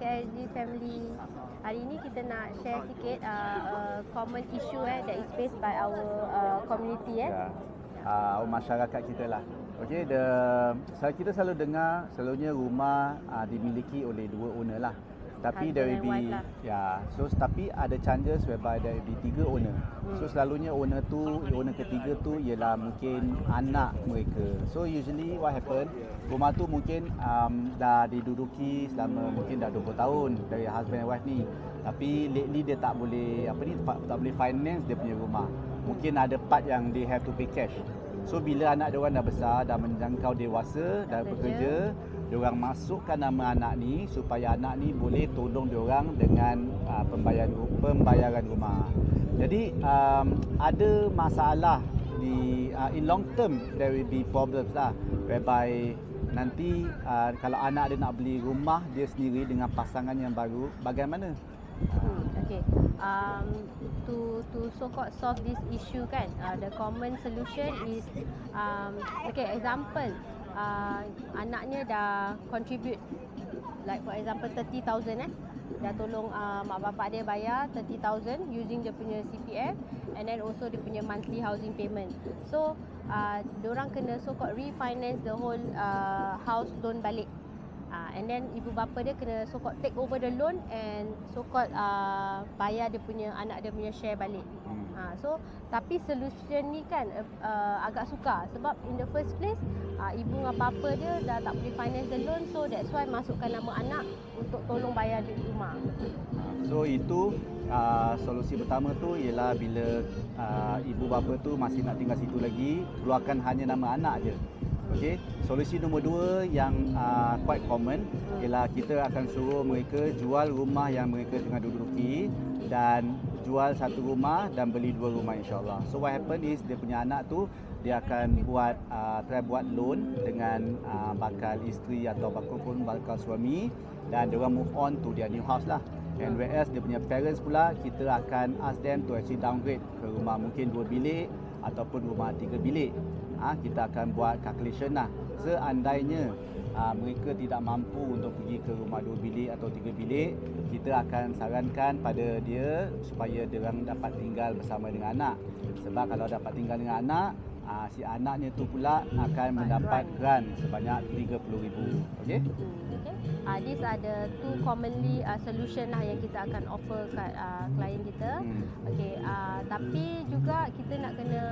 KSD family. Hari ini kita nak share sikit uh, uh, common issue eh that is faced by our uh, community eh. Yeah. Ya. Uh, masyarakat kita lah. Okey, the saya kita selalu dengar selalunya rumah uh, dimiliki oleh dua owner lah tapi there will be lah. yeah so tapi ada chances whereby there will be tiga owner hmm. so selalunya owner tu owner ketiga tu ialah mungkin anak mereka so usually what happen rumah tu mungkin um, dah diduduki selama hmm. mungkin dah 20 tahun dari husband and wife ni tapi lately dia tak boleh apa ni tak, tak boleh finance dia punya rumah mungkin ada part yang they have to pay cash so bila anak dia orang dah besar dah menjangkau dewasa dah bekerja, bekerja diorang masukkan nama anak ni supaya anak ni boleh tolong diorang dengan uh, pembayaran pembayaran rumah. Jadi um, ada masalah di uh, in long term there will be problems lah whereby nanti uh, kalau anak dia nak beli rumah dia sendiri dengan pasangan yang baru bagaimana? Hmm, okay. Um, to to so called solve this issue kan uh, the common solution is um, okay example uh, anaknya dah contribute like for example 30,000 eh dah tolong uh, mak bapak dia bayar 30,000 using dia punya CPF and then also dia punya monthly housing payment so uh, diorang kena so called refinance the whole uh, house loan balik Uh, and then ibu bapa dia kena so called take over the loan and so called uh, ah, bayar dia punya anak dia punya share balik. Hmm. Uh, so tapi solution ni kan uh, agak sukar sebab in the first place uh, ibu dengan bapa dia dah tak boleh finance the loan so that's why masukkan nama anak untuk tolong bayar duit rumah. So itu uh, solusi pertama tu ialah bila uh, ibu bapa tu masih nak tinggal situ lagi keluarkan hanya nama anak je. Okey, solusi nombor dua yang uh, quite common ialah kita akan suruh mereka jual rumah yang mereka tengah duduki dan jual satu rumah dan beli dua rumah insyaAllah. So what happen is dia punya anak tu dia akan buat uh, try buat loan dengan uh, bakal isteri atau bakal pun bakal suami dan dia orang move on to dia new house lah. And where dia punya parents pula kita akan ask them to actually downgrade ke rumah mungkin dua bilik ataupun rumah tiga bilik ah ha, kita akan buat calculation lah seandainya aa, ah, mereka tidak mampu untuk pergi ke rumah dua bilik atau tiga bilik kita akan sarankan pada dia supaya dia orang dapat tinggal bersama dengan anak sebab kalau dapat tinggal dengan anak aa, ah, si anaknya tu pula akan mendapat grant sebanyak RM30,000 okay? Uh, this ada two commonly uh, solution lah yang kita akan offer kat uh, klien kita. Hmm. Okay, uh, tapi juga kita nak kena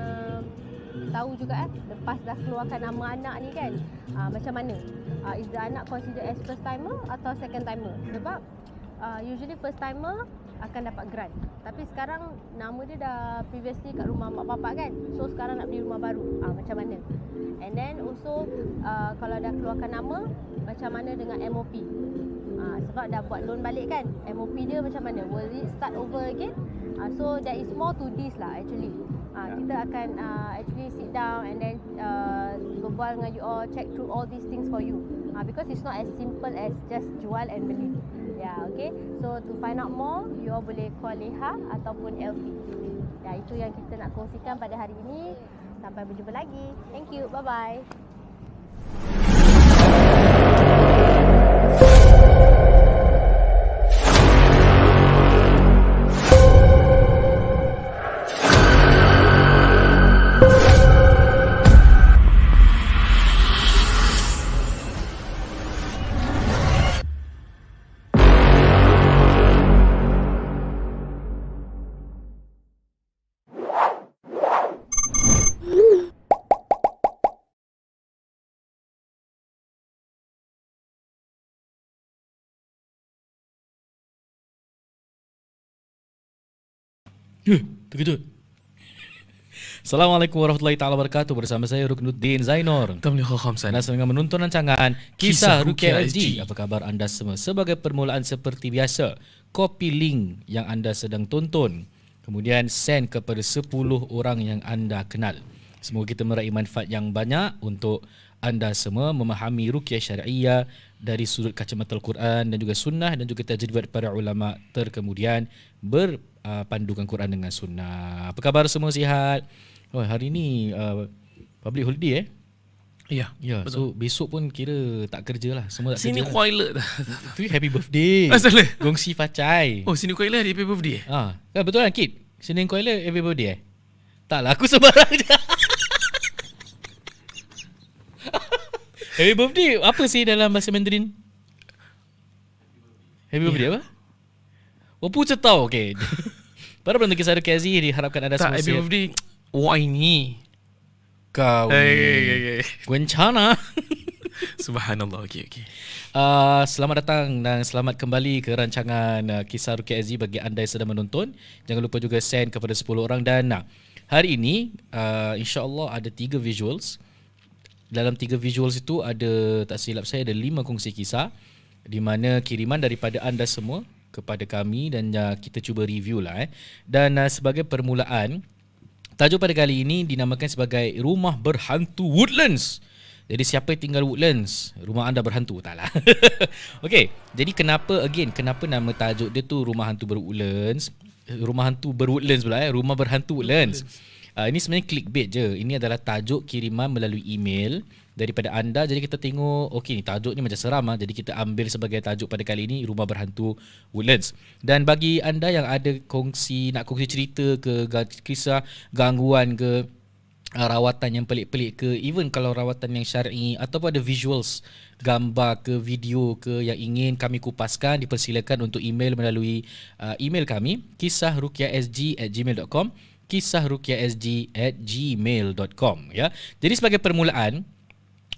tahu juga eh lepas dah keluarkan nama anak ni kan uh, macam mana uh, is the anak consider as first timer atau second timer sebab uh, usually first timer akan dapat grant tapi sekarang nama dia dah previously kat rumah mak bapak kan so sekarang nak beli rumah baru uh, macam mana and then also uh, kalau dah keluarkan nama macam mana dengan MOP uh, sebab dah buat loan balik kan MOP dia macam mana will it start over again uh, so there is more to this lah actually Uh, kita akan uh, actually sit down and then uh, berbual dengan you all, check through all these things for you. Uh, because it's not as simple as just jual and beli. Yeah, okay. So to find out more, you all boleh call Leha ataupun LP. Yeah, itu yang kita nak kongsikan pada hari ini. Sampai berjumpa lagi. Thank you. Bye-bye. terkejut. Assalamualaikum warahmatullahi taala wabarakatuh bersama saya Ruknuddin Zainur. Tamli khamsan. Nah, dengan menonton rancangan Kisah, Kisah Rukia SG. Apa khabar anda semua? Sebagai permulaan seperti biasa, copy link yang anda sedang tonton. Kemudian send kepada 10 orang yang anda kenal. Semoga kita meraih manfaat yang banyak untuk anda semua memahami rukyah syariah dari sudut kacamata Al-Quran dan juga sunnah dan juga tajribat para ulama terkemudian berpandukan uh, Quran dengan sunnah. Apa khabar semua sihat? Oh hari ini uh, public holiday eh? Ya, ya. So besok pun kira tak kerja lah Semua tak sini kerja Sini lah. Tu happy birthday Asal Gongsi Facai Oh sini koiler happy birthday Ha. Ah, kan betul kan Kit? Sini koiler happy birthday eh? Tak lah aku sebarang je Happy birthday Apa sih dalam bahasa Mandarin Happy birthday yeah. apa Wapu cetau Okay Pada benda kisah RKZ Diharapkan ada semua Tak happy birthday Wai ni Kau eh, ya, ya, ya, Gwencana Subhanallah Okay okay Uh, ah, selamat datang dan selamat kembali ke rancangan uh, Kisah Ruki Aziz bagi anda yang sedang menonton Jangan lupa juga send kepada 10 orang dan nak ah, Hari ini uh, insyaAllah ada tiga visuals uh, dalam tiga visuals itu ada tak silap saya ada lima kongsi kisah di mana kiriman daripada anda semua kepada kami dan uh, kita cuba review lah eh. Dan uh, sebagai permulaan tajuk pada kali ini dinamakan sebagai rumah berhantu Woodlands. Jadi siapa yang tinggal Woodlands, rumah anda berhantu taklah. Okey, jadi kenapa again kenapa nama tajuk dia tu rumah hantu berwoodlands Rumah hantu berwoodlands Woodlands pula eh, rumah berhantu Woodlands. Woodlands. Uh, ini sebenarnya clickbait je. Ini adalah tajuk kiriman melalui email daripada anda. Jadi kita tengok, okey ni tajuk ni macam seram lah. Jadi kita ambil sebagai tajuk pada kali ini, Rumah Berhantu Woodlands. Dan bagi anda yang ada kongsi, nak kongsi cerita ke, kisah gangguan ke, ah, rawatan yang pelik-pelik ke even kalau rawatan yang syar'i atau ada visuals gambar ke video ke yang ingin kami kupaskan dipersilakan untuk email melalui uh, email kami kisahrukiasg@gmail.com kisahrukiasg at gmail.com ya. Jadi sebagai permulaan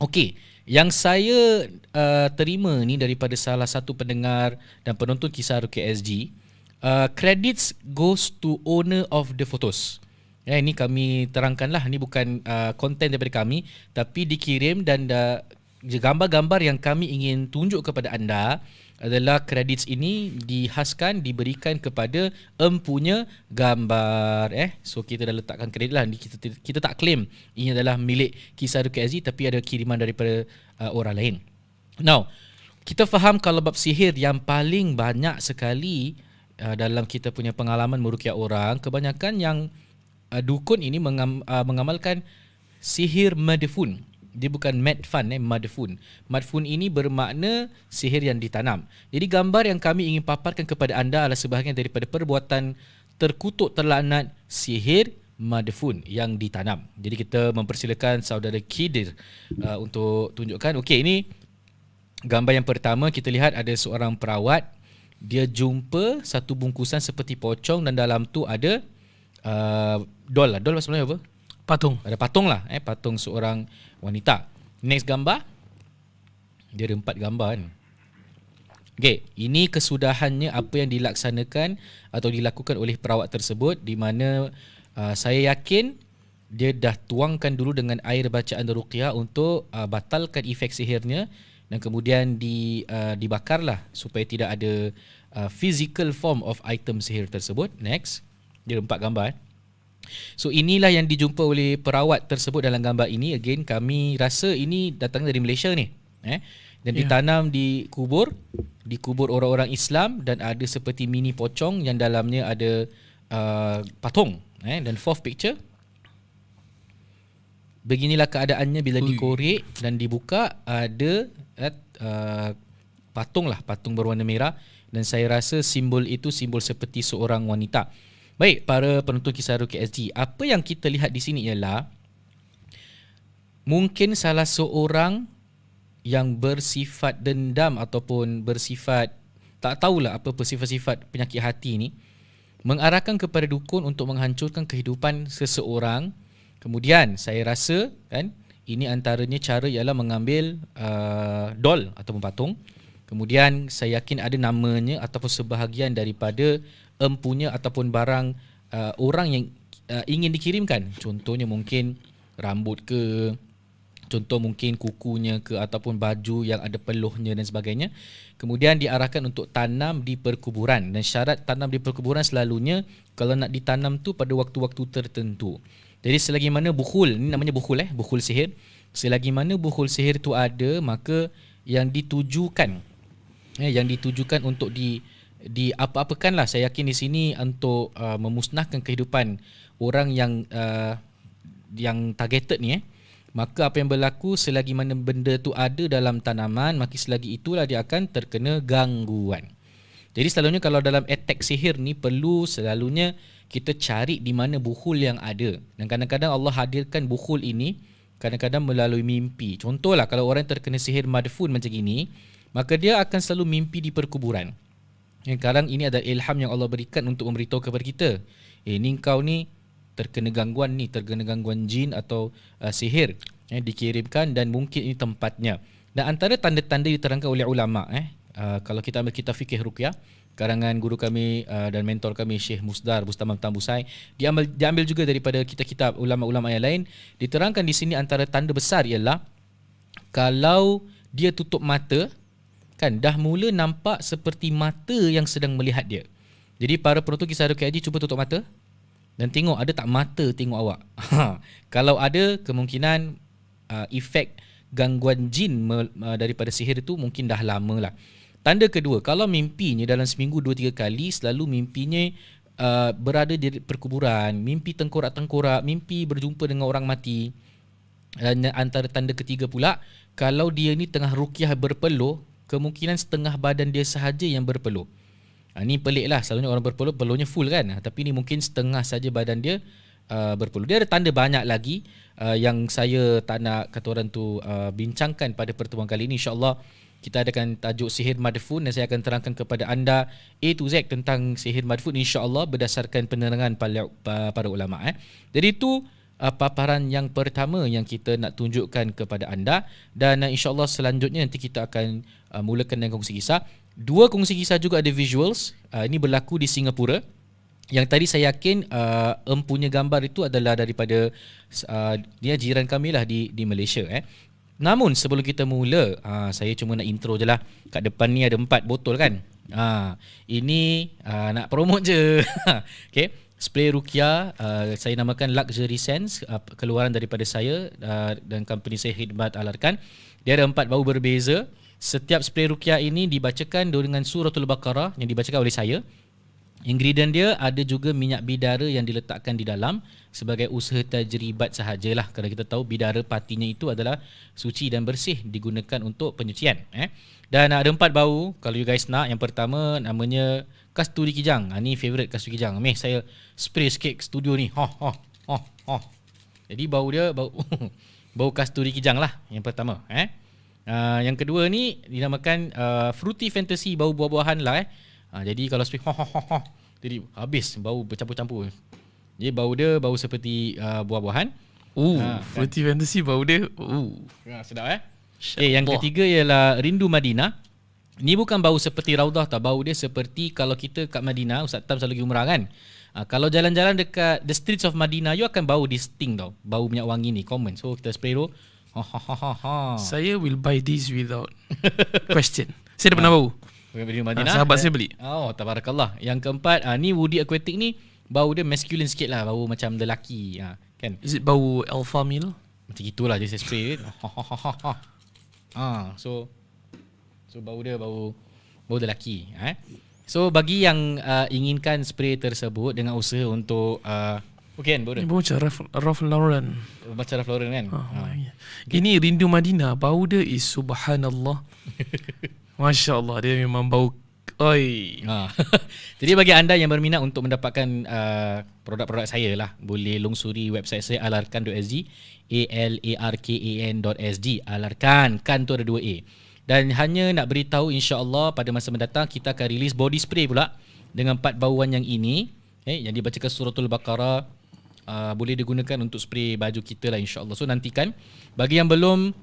Okey, yang saya uh, terima ni daripada salah satu pendengar dan penonton kisah Rukia SG uh, Credits goes to owner of the photos Ya, ini kami terangkanlah ini bukan konten uh, daripada kami tapi dikirim dan uh, gambar-gambar yang kami ingin tunjuk kepada anda adalah kredit ini dihaskan diberikan kepada empunya gambar eh so kita dah letakkan kredit lah kita kita tak claim ini adalah milik kisah KSG tapi ada kiriman daripada uh, orang lain now kita faham kalau bab sihir yang paling banyak sekali uh, dalam kita punya pengalaman merukia orang kebanyakan yang uh, dukun ini mengam, uh, mengamalkan sihir medifun dia bukan mad madfun eh Mad fun ini bermakna sihir yang ditanam. Jadi gambar yang kami ingin paparkan kepada anda adalah sebahagian daripada perbuatan terkutuk terlaknat sihir mad fun yang ditanam. Jadi kita mempersilakan saudara Kidir uh, untuk tunjukkan. Okey, ini gambar yang pertama kita lihat ada seorang perawat dia jumpa satu bungkusan seperti pocong dan dalam tu ada uh, doll lah. Doll sebenarnya apa? patung. Ada patung lah eh patung seorang wanita. Next gambar. Dia ada empat gambar kan. Okey, ini kesudahannya apa yang dilaksanakan atau dilakukan oleh perawat tersebut di mana uh, saya yakin dia dah tuangkan dulu dengan air bacaan ruqyah untuk uh, batalkan efek sihirnya dan kemudian di uh, dibakarlah supaya tidak ada uh, physical form of item sihir tersebut. Next, dia ada empat gambar. Eh. So inilah yang dijumpa oleh perawat tersebut dalam gambar ini. Again, kami rasa ini datang dari Malaysia ni. Eh? Dan yeah. ditanam di kubur, di kubur orang-orang Islam dan ada seperti mini pocong yang dalamnya ada uh, patung. Eh? Dan fourth picture, beginilah keadaannya bila dikorek dan dibuka ada eh, uh, patung lah, patung berwarna merah. Dan saya rasa simbol itu simbol seperti seorang wanita. Baik, para penonton kisah RUKSG, apa yang kita lihat di sini ialah mungkin salah seorang yang bersifat dendam ataupun bersifat tak tahulah apa sifat-sifat penyakit hati ni mengarahkan kepada dukun untuk menghancurkan kehidupan seseorang. Kemudian saya rasa kan ini antaranya cara ialah mengambil uh, doll ataupun patung. Kemudian saya yakin ada namanya ataupun sebahagian daripada Empunya ataupun barang uh, orang yang uh, ingin dikirimkan. Contohnya mungkin rambut ke contoh mungkin kukunya ke ataupun baju yang ada peluhnya dan sebagainya. Kemudian diarahkan untuk tanam di perkuburan dan syarat tanam di perkuburan selalunya kalau nak ditanam tu pada waktu-waktu tertentu. Jadi selagi mana bukhul, ni namanya bukhul eh, bukhul sihir. Selagi mana bukhul sihir tu ada, maka yang ditujukan eh yang ditujukan untuk di di apa lah saya yakin di sini untuk uh, memusnahkan kehidupan orang yang uh, yang targeted ni eh maka apa yang berlaku selagi mana benda tu ada dalam tanaman maka selagi itulah dia akan terkena gangguan jadi selalunya kalau dalam attack sihir ni perlu selalunya kita cari di mana buhul yang ada dan kadang-kadang Allah hadirkan buhul ini kadang-kadang melalui mimpi contohlah kalau orang terkena sihir madfun macam ini, maka dia akan selalu mimpi di perkuburan yang sekarang ini ada ilham yang Allah berikan untuk memberitahu kepada kita. Eh ni kau ni terkena gangguan ni, terkena gangguan jin atau uh, sihir. Eh dikirimkan dan mungkin ini tempatnya. Dan antara tanda-tanda diterangkan oleh ulama eh uh, kalau kita ambil kitab fikih ruqyah karangan guru kami uh, dan mentor kami Syekh Musdar Bustamam Tambusai diambil diambil juga daripada kitab-kitab ulama-ulama yang lain diterangkan di sini antara tanda besar ialah kalau dia tutup mata kan dah mula nampak seperti mata yang sedang melihat dia. Jadi para penonton kisah Rukia Haji cuba tutup mata dan tengok ada tak mata tengok awak. Kalau ada kemungkinan uh, efek gangguan jin uh, daripada sihir itu mungkin dah lama lah. Tanda kedua, kalau mimpinya dalam seminggu dua tiga kali selalu mimpinya uh, berada di perkuburan, mimpi tengkorak-tengkorak, mimpi berjumpa dengan orang mati. Dan antara tanda ketiga pula, kalau dia ni tengah rukiah berpeluh, kemungkinan setengah badan dia sahaja yang berpeluh. Ha, ni pelik lah, selalunya orang berpeluh, peluhnya full kan? Ha, tapi ini mungkin setengah saja badan dia uh, berpeluh. Dia ada tanda banyak lagi uh, yang saya tak nak kata orang tu uh, bincangkan pada pertemuan kali ini. InsyaAllah kita adakan tajuk sihir madfun dan saya akan terangkan kepada anda A to Z tentang sihir madfun insyaAllah berdasarkan penerangan para, para ulama. Eh. Jadi itu uh, paparan yang pertama yang kita nak tunjukkan kepada anda dan uh, insyaallah selanjutnya nanti kita akan uh, mulakan dengan kongsi kisah. Dua kongsi kisah juga ada visuals. Uh, ini berlaku di Singapura. Yang tadi saya yakin uh, em gambar itu adalah daripada uh, jiran kami lah di di Malaysia eh. Namun sebelum kita mula, uh, saya cuma nak intro je lah. Kat depan ni ada empat botol kan? Ha, ini uh, nak promote je. okay spray Rukia uh, saya namakan Luxury Sense uh, keluaran daripada saya uh, dan company saya hidmat alarkan dia ada empat bau berbeza setiap spray Rukia ini dibacakan dengan suratul Bakarah yang dibacakan oleh saya ingredient dia ada juga minyak bidara yang diletakkan di dalam sebagai usaha tajribat sahajalah kerana kita tahu bidara patinya itu adalah suci dan bersih digunakan untuk penyucian eh dan ada empat bau kalau you guys nak yang pertama namanya Kasturi Kijang. Ha, ni favorite Kasturi Kijang. Meh saya spray sikit studio ni. Ha ha ha ha. Jadi bau dia bau bau Kasturi Kijang lah yang pertama eh. Uh, yang kedua ni dinamakan uh, fruity fantasy bau buah-buahan lah eh. Uh, jadi kalau spray ha ha ha. ha jadi habis bau bercampur-campur. Jadi bau dia bau seperti uh, buah-buahan. Ooh, ha, fruity kan? fantasy bau dia. Ooh. Ha, sedap eh. Eh okay, yang ketiga ialah Rindu Madinah. Ini bukan bau seperti raudah tau Bau dia seperti Kalau kita kat Madinah Ustaz Tam selalu pergi umrah kan uh, Kalau jalan-jalan dekat The streets of Madinah You akan bau this thing tau Bau minyak wangi ni Common So kita spray tu ha, ha, ha, Saya will buy this without Question Saya dah pernah ah. bau Beli Madinah ah, Sahabat eh? saya beli Oh tabarakallah Yang keempat uh, Ni woody aquatic ni Bau dia masculine sikit lah Bau macam lelaki uh, kan? Is it bau alpha male? Macam gitulah dia saya spray Ha ha ha ha Ah, So So bau dia bau bau lelaki eh. So bagi yang uh, inginkan spray tersebut dengan usaha untuk uh, okay kan bau dia. Ini macam Ralph, Lauren. Macam Ralph Lauren kan. Oh, ha. ya. Ini rindu Madinah bau dia is subhanallah. Masya-Allah dia memang bau Oi. Ha. Jadi bagi anda yang berminat untuk mendapatkan uh, produk-produk saya lah, boleh longsuri website saya alarkan.sg, a l a r k a n .sg, alarkan kan tu ada dua a dan hanya nak beritahu insya-Allah pada masa mendatang kita akan rilis body spray pula dengan empat bauan yang ini eh yang dibacakan suratul baqarah uh, boleh digunakan untuk spray baju kita lah insya-Allah. So nantikan bagi yang belum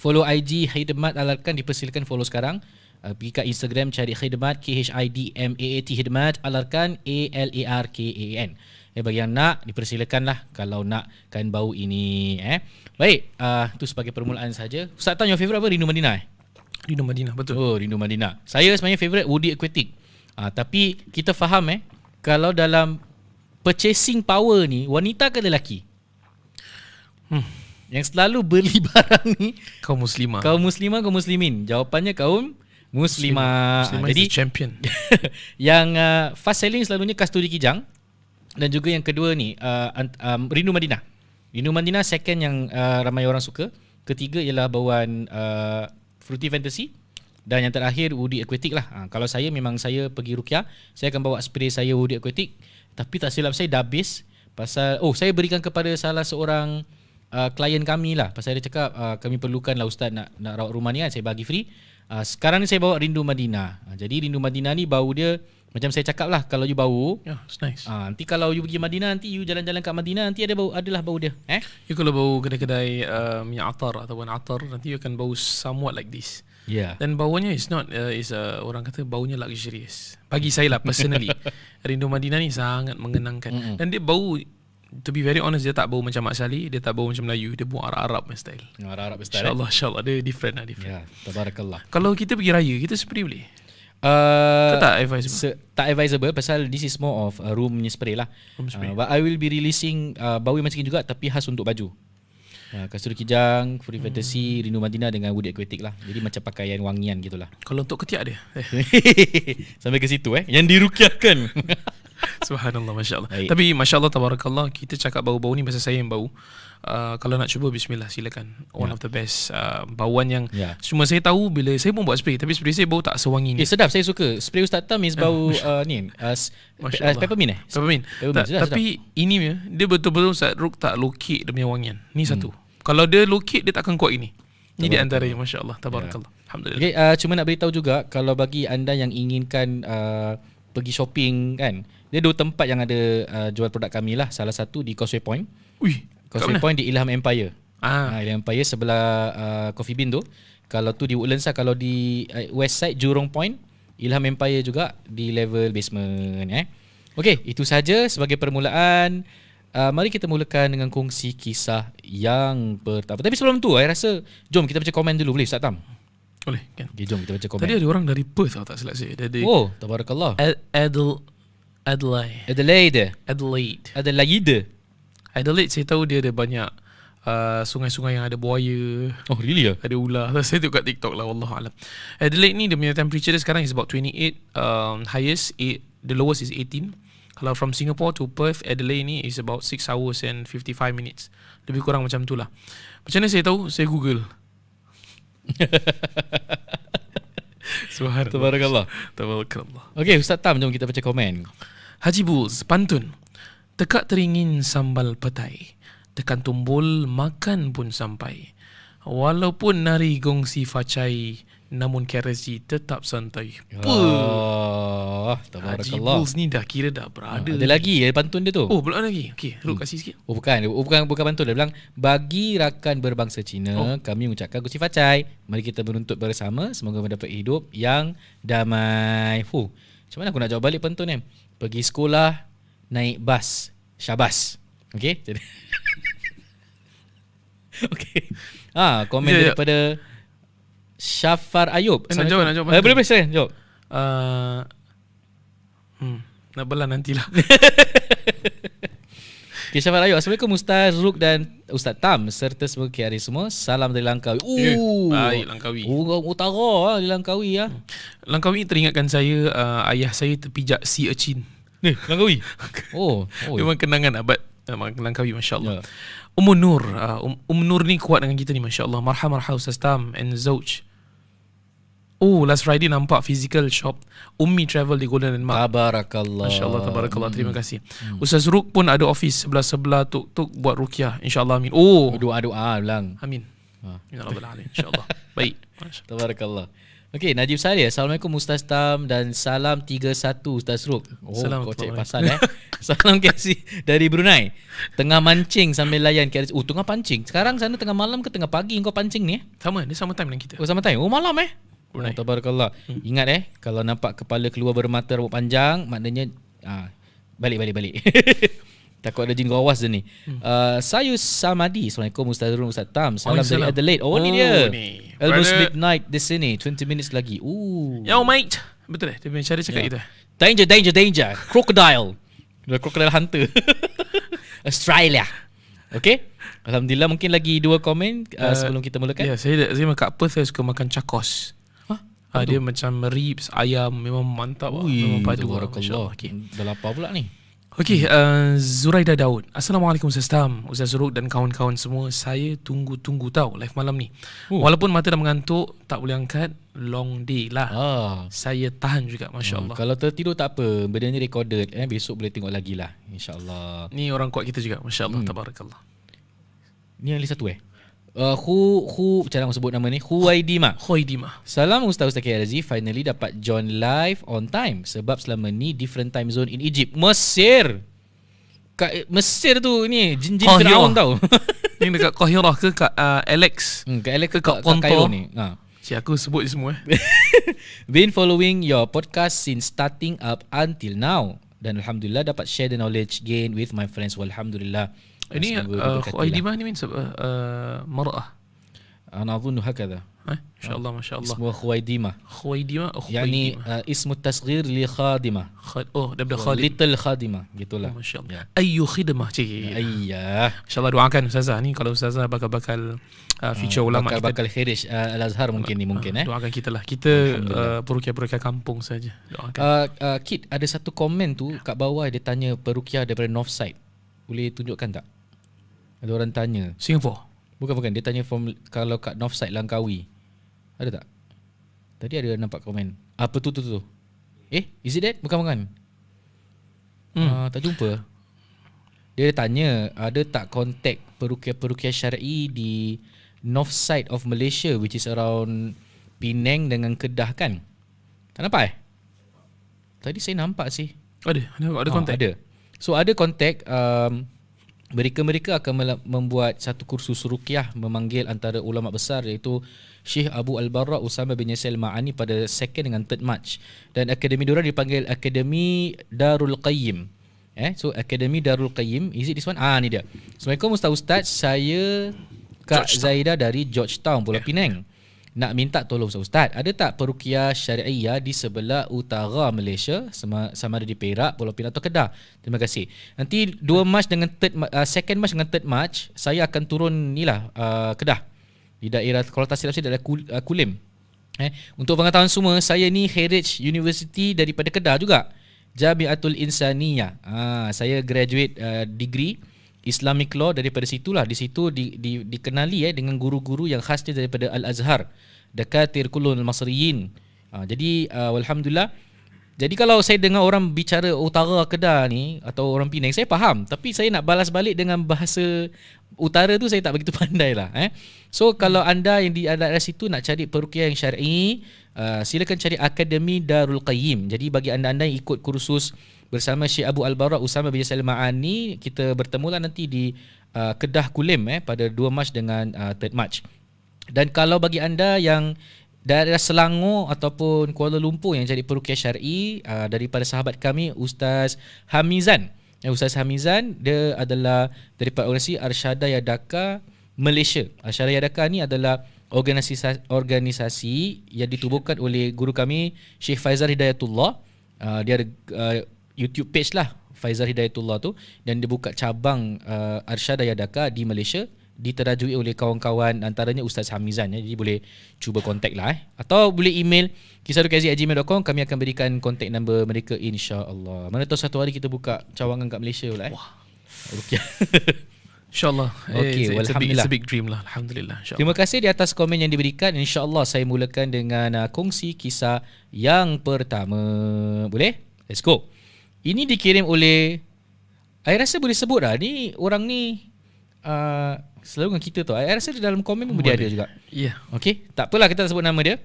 follow IG Hidmat Alarkan dipersilakan follow sekarang. Uh, pergi ke Instagram cari Hidmat K H I D M A A T Hidmat Alarkan A L A R K A N. Eh, bagi yang nak dipersilakan lah kalau nak kain bau ini eh. Baik, uh, itu sebagai permulaan saja. Ustaz tanya favorite apa Rindu Madinah eh? Rindu Madinah betul. Oh, Rindu Madinah. Saya sebenarnya favorite Woody Aquatic. Ah, tapi kita faham eh kalau dalam purchasing power ni wanita ke lelaki? Hmm. Yang selalu beli barang ni kaum muslimah. Kaum muslimah kaum muslimin. Jawapannya kaum muslimah. Muslimah jadi champion. yang uh, fast selling selalunya Kasturi Kijang dan juga yang kedua ni uh, um, Rindu Madinah. Rindu Madinah second yang uh, ramai orang suka. Ketiga ialah bawaan uh, Fruity Fantasy dan yang terakhir Woody Aquatic lah. Ha, kalau saya memang saya pergi Rukia, saya akan bawa spray saya Woody Aquatic. Tapi tak silap saya dah habis pasal oh saya berikan kepada salah seorang uh, klien kami lah pasal dia cakap uh, kami perlukan lah ustaz nak nak rawat rumah ni kan saya bagi free. Uh, sekarang ni saya bawa Rindu Madinah. Uh, jadi Rindu Madinah ni bau dia macam saya cakap lah Kalau you bau yeah, nice. Uh, nanti kalau you pergi Madinah Nanti you jalan-jalan kat Madinah Nanti ada bau, adalah bau dia eh? You kalau bau kedai-kedai uh, Minyak atar atau Ataupun atar Nanti you akan bau somewhat like this Yeah. Dan baunya is not uh, is uh, orang kata baunya luxurious. Bagi saya lah personally, Rindu Madinah ni sangat mengenangkan. Mm-hmm. Dan dia bau to be very honest dia tak bau macam Mak Sali, dia tak bau macam Melayu, dia bau Arab-Arab style. Oh, Arab-Arab style. Eh? Insyaallah. allah insya dia different lah, different. Ya, yeah. tabarakallah. Kalau kita pergi raya, kita spray boleh? Uh, tak advisable se- Tak advisable Pasal this is more of Room punya spray lah spray uh, But I will be releasing uh, Bau yang macam juga Tapi khas untuk baju uh, Kasur Kijang Free hmm. Fantasy hmm. Rindu Madinah Dengan Wood Aquatic lah Jadi macam pakaian wangian gitulah. Kalau untuk ketiak dia eh. Sampai ke situ eh Yang dirukiahkan Subhanallah MasyaAllah Tapi MasyaAllah Tabarakallah Kita cakap bau-bau ni Pasal saya yang bau Uh, kalau nak cuba bismillah silakan one yeah. of the best uh, bauan yang yeah. cuma saya tahu bila saya pun buat spray tapi spray saya bau tak sewangi ni. Eh sedap saya suka. Spray Ustaz Tam is bau yeah. uh, ni uh, uh, peppermint eh. Peppermint. peppermint. Ta- tapi sedap. ini dia, dia betul-betul Ustaz Ruk tak locate dia punya wangian. Ni hmm. satu. Kalau dia locate dia takkan kuat ini. Ini di antara yang masya-Allah tabarakallah. Yeah. Ya. Okay, uh, cuma nak beritahu juga kalau bagi anda yang inginkan uh, pergi shopping kan dia dua tempat yang ada uh, jual produk kami lah salah satu di Causeway Point Ui. Causeway Point di Ilham Empire. Ah. ah Ilham Empire sebelah uh, Coffee Bean tu. Kalau tu di Woodlands lah. Kalau di uh, West Side, Jurong Point. Ilham Empire juga di level basement. Eh. Okey, itu saja sebagai permulaan. Uh, mari kita mulakan dengan kongsi kisah yang pertama. Tapi sebelum tu, saya rasa jom kita baca komen dulu. Boleh, Ustaz Tam? Boleh, kan. Okay, jom kita baca komen. Tadi ada orang dari Perth, kalau tak silap saya. Dari oh, tabarakallah. Ad- Adel... Adelaide. Adelaide. Adelaide. Adelaide. Adelaide saya tahu dia ada banyak uh, sungai-sungai yang ada buaya. Oh, really ya? Ada ular. saya tengok kat TikTok lah, Wallah alam. Adelaide ni, dia punya temperature dia sekarang is about 28. Um, highest, eight, the lowest is 18. Kalau from Singapore to Perth, Adelaide ni is about 6 hours and 55 minutes. Lebih kurang macam tu lah. Macam mana saya tahu? Saya Google. Subhanallah. Tabarakallah. Tabarakallah. Okay, Ustaz Tam, jom kita baca komen. Haji Bulls, pantun. Tekak teringin sambal petai. Tekan tumbul makan pun sampai. Walaupun nari gongsi facai, namun kerezi tetap santai. Oh, tabarakallah. Haji Bulls ni dah kira dah berada. Ha, ada lagi ya pantun dia tu? Oh, belum lagi. Okey, Ruk hmm. kasih sikit. Oh, bukan. Oh, bukan bukan pantun. Dia bilang, bagi rakan berbangsa Cina, oh. kami mengucapkan gongsi facai. Mari kita beruntut bersama. Semoga mendapat hidup yang damai. Fuh, macam mana aku nak jawab balik pantun ni? Pergi sekolah, naik bas Syabas. okay, Jadi okay, Ah, ha, komen yeah, ya. daripada Syafar Ayub. Eh, nak jawab, nak jawab. Eh, boleh, boleh, silakan jawab. Uh, hmm, nak belah nantilah. Okay, Syafar Ayub. Assalamualaikum Ustaz Ruk dan Ustaz Tam serta semua KRI semua. Salam dari Langkawi. Uh, baik, Langkawi. Oh, orang utara lah di Langkawi. Ah. Hmm. Langkawi teringatkan saya, uh, ayah saya terpijak si Echin. Ni Langkawi. oh, oh. Memang kenangan abad eh, Memang Langkawi masya-Allah. Ya. Ummu Nur, ah, um, Ummu Nur ni kuat dengan kita ni masya-Allah. Marhamah Ustaz Tam and Zouch. Oh, last Friday nampak physical shop Umi Travel di Golden Landmark. Tabarakallah. Masya-Allah tabarakallah. Terima hmm. kasih. Hmm. Ustaz Ruk pun ada office sebelah-sebelah tuk tuk buat rukyah. Insya-Allah amin. Oh, doa-doa bilang. Amin. Ha. Ah. Ya Insya-Allah. Baik. Masya-Allah. Tabarakallah. Okey, Najib Sari. Assalamualaikum Ustaz Tam dan salam 31 Ustaz Ruk. Oh, salam kau cek pasal eh. salam kasi dari Brunei. Tengah mancing sambil layan KRS. Oh, tengah pancing. Sekarang sana tengah malam ke tengah pagi kau pancing ni eh? Sama, dia sama time dengan kita. Oh, sama time. Oh, malam eh. Brunei. Oh, tabarakallah. Hmm. Ingat eh, kalau nampak kepala keluar bermata rambut panjang, maknanya ah, balik balik balik. Takut ada jin gawas dia ni. Hmm. Uh, Sayu Samadi. Assalamualaikum Ustaz Rum Ustaz Tam. Salam dari Adelaide. Oh, oh ni dia. Ni. midnight di sini. 20 minutes lagi. Ooh. Yo mate. Betul eh? Dia punya cara cakap yeah. itu. Danger, danger, danger. Crocodile. The crocodile Hunter. Australia. Okay. Alhamdulillah mungkin lagi dua komen uh, uh, sebelum kita mulakan. Ya, yeah, saya saya makan apa saya suka makan cakos. Ha? Ah, dia macam ribs ayam memang mantap. Ui, memang padu. Barakallah. Okay. Dah lapar pula ni. Okey, hmm. uh, Zuraida Daud. Assalamualaikum Ustaz Ustaz Zuruk dan kawan-kawan semua. Saya tunggu-tunggu tahu live malam ni. Oh. Walaupun mata dah mengantuk, tak boleh angkat, long day lah. Ah. Saya tahan juga, Masya hmm, Allah. Hmm, kalau tertidur tak apa, benda ni recorded. Eh, besok boleh tengok lagi lah, insyaAllah. Ni orang kuat kita juga, Masya Allah. Hmm. Tabarakallah. Ni yang lagi satu eh? Uh, who who cara sebut nama ni? Huaidi Ma. Huaidi Ma. Salam Ustaz Ustaz KRZ finally dapat join live on time sebab selama ni different time zone in Egypt. Mesir. Ka- eh, Mesir tu ni jin-jin Firaun tau. Ni dekat Kahirah ke kat uh, Alex? Hmm, kat Alex ke kat, kat, ni. Ha. Cik aku sebut je semua eh. Been following your podcast since starting up until now. Dan Alhamdulillah dapat share the knowledge gain with my friends. Walhamdulillah ini uh, Khuaidimah ni means uh, uh, Mar'ah Ana adhunu hakadha Eh, InsyaAllah, uh, MasyaAllah Ismu Khuaidimah Khuaidimah oh, Khuaidimah Yani uh, ismu tasgir li khadimah Khad, Oh, daripada so, khadim Little khadimah Gitulah oh, MasyaAllah yeah. Ayu khidmah Cik Ayah InsyaAllah doakan Ustazah ni Kalau Ustazah bakal-bakal uh, hmm, Feature uh, ulama bakal-bakal kita Bakal khirish uh, Al-Azhar mungkin uh, ni mungkin eh Doakan kita lah Kita uh, perukia-perukia kampung saja. Doakan uh, uh, Kit, ada satu komen tu Kat bawah dia tanya Perukia daripada Northside Boleh tunjukkan tak? Ada orang tanya Singapore? Bukan bukan Dia tanya from Kalau kat Northside Langkawi Ada tak? Tadi ada nampak komen Apa ah, tu tu tu Eh is it that? Bukan bukan hmm. uh, Tak jumpa Dia tanya Ada tak kontak Perukia-perukia syar'i Di Northside of Malaysia Which is around Penang dengan Kedah kan Tak nampak eh Tadi saya nampak sih Ada Ada, ada kontak ah, oh, Ada So ada kontak um, mereka-mereka akan membuat satu kursus rukyah memanggil antara ulama besar iaitu Syekh Abu Al-Barra Usama bin Yasir Ma'ani pada 2 dengan 3 March dan akademi mereka dipanggil Akademi Darul Qayyim. Eh, so Akademi Darul Qayyim, is it this one? Ah, ni dia. Assalamualaikum Ustaz Ustaz, saya Kak Zaida dari Georgetown, Pulau ya. Pinang. Yeah. Nak minta tolong Ustaz, Ustaz ada tak perukia syariah di sebelah utara Malaysia sama, sama ada di Perak, Pulau Pinang atau Kedah? Terima kasih. Nanti 2 Mac dengan 3 uh, second Mac dengan 3 Mac saya akan turun nilah uh, Kedah. Di daerah kalau tak silap saya daerah Kul, uh, Kulim. Eh, untuk pengetahuan semua, saya ni Heritage University daripada Kedah juga. Jabiatul Insaniyah. Ah, uh, saya graduate uh, degree Islamic law daripada situlah di situ di, di, dikenali eh dengan guru-guru yang khasnya daripada Al-Azhar Dakatir Kulul Masriyin. Ha, jadi uh, alhamdulillah jadi kalau saya dengar orang bicara utara Kedah ni atau orang Pinang saya faham tapi saya nak balas balik dengan bahasa utara tu saya tak begitu pandai lah eh. So kalau anda yang di daerah situ nak cari perukiah yang syar'i uh, silakan cari Akademi Darul Qayyim. Jadi bagi anda-anda yang ikut kursus bersama Syekh Abu Al-Bara Usama bin Yasir Ma'ani kita bertemulah nanti di uh, Kedah Kulim eh pada 2 Mac dengan uh, 3 Mac. Dan kalau bagi anda yang daerah Selangor ataupun Kuala Lumpur yang jadi perukiah syar'i uh, daripada sahabat kami Ustaz Hamizan. Eh, Ustaz Hamizan dia adalah daripada organisasi Arsyada Yadaka Malaysia. Arsyada Yadaka ni adalah organisasi organisasi yang ditubuhkan oleh guru kami Syekh Faizal Hidayatullah. Uh, dia ada uh, YouTube page lah Faizal Hidayatullah tu dan dia buka cabang uh, Arsyada Yadaka di Malaysia diterajui oleh kawan-kawan antaranya Ustaz Hamizan ya. jadi boleh cuba kontak lah eh. atau boleh email kisarukazi.gmail.com kami akan berikan kontak number mereka insyaAllah mana tahu satu hari kita buka cawangan kat Malaysia pula eh. Wah. Okay. InsyaAllah eh, okay, it's, it's, a big, it's a big dream lah Alhamdulillah insya Terima kasih di atas komen yang diberikan InsyaAllah saya mulakan dengan uh, Kongsi kisah yang pertama Boleh? Let's go ini dikirim oleh Saya rasa boleh sebut lah Ni orang ni uh, Selalu dengan kita tu Saya rasa di dalam komen pun dia ada juga Ya yeah. Okay Tak apalah kita sebut nama dia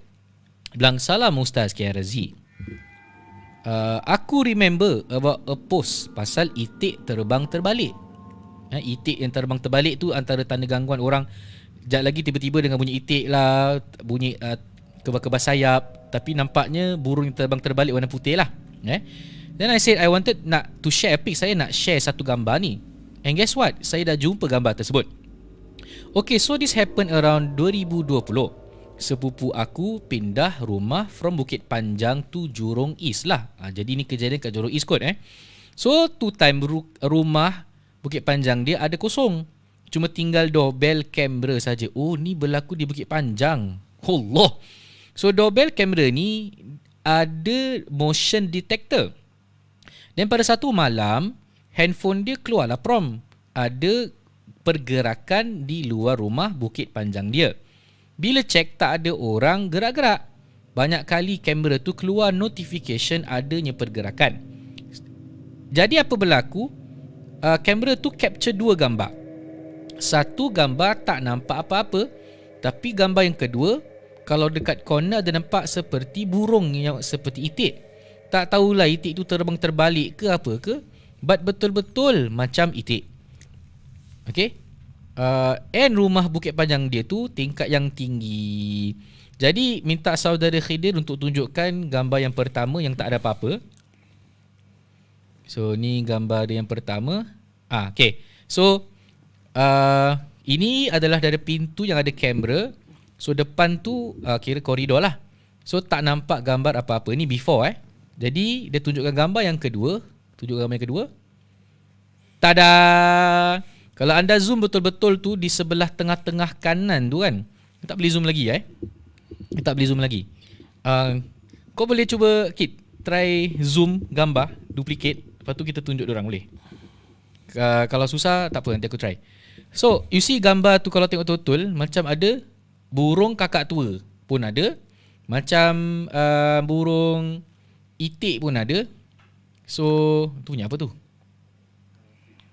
Bilang salam Ustaz KRZ uh, Aku remember about a post Pasal itik terbang terbalik ha, Itik yang terbang terbalik tu Antara tanda gangguan orang Sekejap lagi tiba-tiba dengan bunyi itik lah Bunyi uh, kebas-kebas sayap Tapi nampaknya burung yang terbang terbalik warna putih lah Eh Then I said I wanted nak to share a pic Saya nak share satu gambar ni And guess what? Saya dah jumpa gambar tersebut Okay, so this happened around 2020 Sepupu aku pindah rumah from Bukit Panjang to Jurong East lah ha, Jadi ni kejadian kat Jurong East kot eh So, two time ru- rumah Bukit Panjang dia ada kosong Cuma tinggal doorbell camera saja. Oh, ni berlaku di Bukit Panjang Allah So, doorbell camera ni ada motion detector dan pada satu malam, handphone dia keluarlah prom. Ada pergerakan di luar rumah bukit panjang dia. Bila cek tak ada orang gerak-gerak. Banyak kali kamera tu keluar notification adanya pergerakan. Jadi apa berlaku? Uh, kamera tu capture dua gambar. Satu gambar tak nampak apa-apa, tapi gambar yang kedua kalau dekat corner ada nampak seperti burung yang seperti itik. Tak tahulah itik tu terbang terbalik ke apa ke But betul-betul macam itik Okay uh, And rumah Bukit Panjang dia tu Tingkat yang tinggi Jadi minta saudara Khidir untuk tunjukkan Gambar yang pertama yang tak ada apa-apa So ni gambar dia yang pertama Ah, Okay So uh, Ini adalah dari pintu yang ada kamera So depan tu uh, kira koridor lah So tak nampak gambar apa-apa Ni before eh jadi dia tunjukkan gambar yang kedua, tunjukkan gambar yang kedua. Tada! Kalau anda zoom betul-betul tu di sebelah tengah-tengah kanan tu kan. Tak boleh zoom lagi eh. Tak boleh zoom lagi. Uh, kau boleh cuba kit try zoom gambar duplicate lepas tu kita tunjuk orang boleh. Uh, kalau susah tak apa nanti aku try. So, you see gambar tu kalau tengok betul-betul macam ada burung kakak tua pun ada. Macam uh, burung Itik pun ada. So, tu punya apa tu?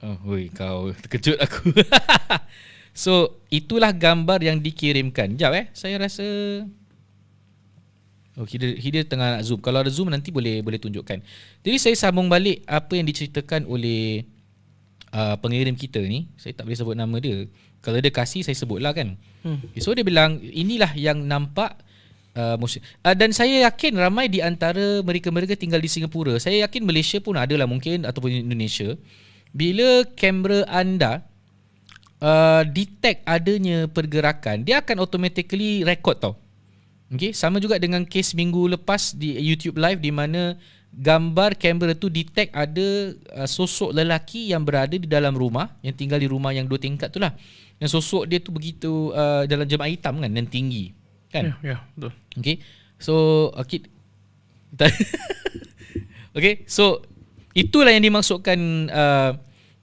Oh, hui, kau terkejut aku. so, itulah gambar yang dikirimkan. Jap eh, saya rasa Oh, dia, dia tengah nak zoom. Kalau ada zoom nanti boleh boleh tunjukkan. Jadi saya sambung balik apa yang diceritakan oleh uh, pengirim kita ni. Saya tak boleh sebut nama dia. Kalau dia kasih saya sebutlah kan. Hmm. Okay, eh, so dia bilang inilah yang nampak uh, muslim. Uh, dan saya yakin ramai di antara mereka-mereka tinggal di Singapura. Saya yakin Malaysia pun ada lah mungkin ataupun Indonesia. Bila kamera anda uh, detect adanya pergerakan, dia akan automatically record tau. Okay? Sama juga dengan kes minggu lepas di YouTube live di mana gambar kamera tu detect ada uh, sosok lelaki yang berada di dalam rumah yang tinggal di rumah yang dua tingkat tu lah yang sosok dia tu begitu uh, dalam jemaah hitam kan dan tinggi Kan? Ya, yeah, betul. okay. So, Akid... okay, so... Itulah yang dimaksudkan... Uh,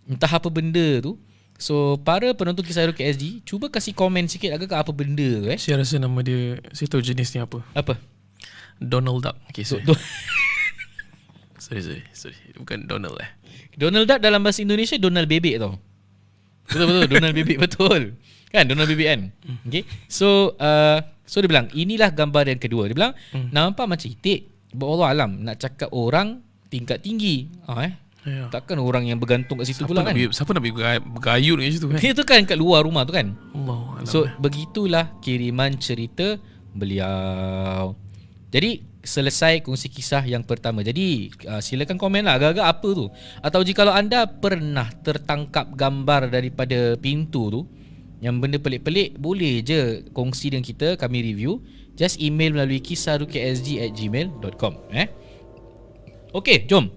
entah apa benda tu. So, para penonton kisah Aero KSD, cuba kasih komen sikit agak ke apa benda tu eh. Saya rasa nama dia... Saya tahu jenis ni apa. Apa? Donald Duck. Okay, so... Do- sorry, sorry, sorry. Bukan Donald eh. Donald Duck dalam bahasa Indonesia Donald Bebek tau. Betul-betul, Donald Bebek betul. Kan, Donald Bebek kan? Hmm. Okay. So, uh, So dia bilang inilah gambar yang kedua dia bilang hmm. nampak macam itik. Allah alam nak cakap orang tingkat tinggi. Ah eh. Ya. Takkan orang yang bergantung kat situ siapa pula nak kan. Bi- siapa nak bergay- bergayut kat situ kan? Itu ya, kan kat luar rumah tu kan. Allahu alam. So eh. begitulah kiriman cerita beliau. Jadi selesai kongsi kisah yang pertama. Jadi uh, silakan komen lah agak-agak apa tu. Atau jika kalau anda pernah tertangkap gambar daripada pintu tu, hmm yang benda pelik-pelik boleh je kongsi dengan kita kami review just email melalui kisaruksg at gmail.com eh Okey, jom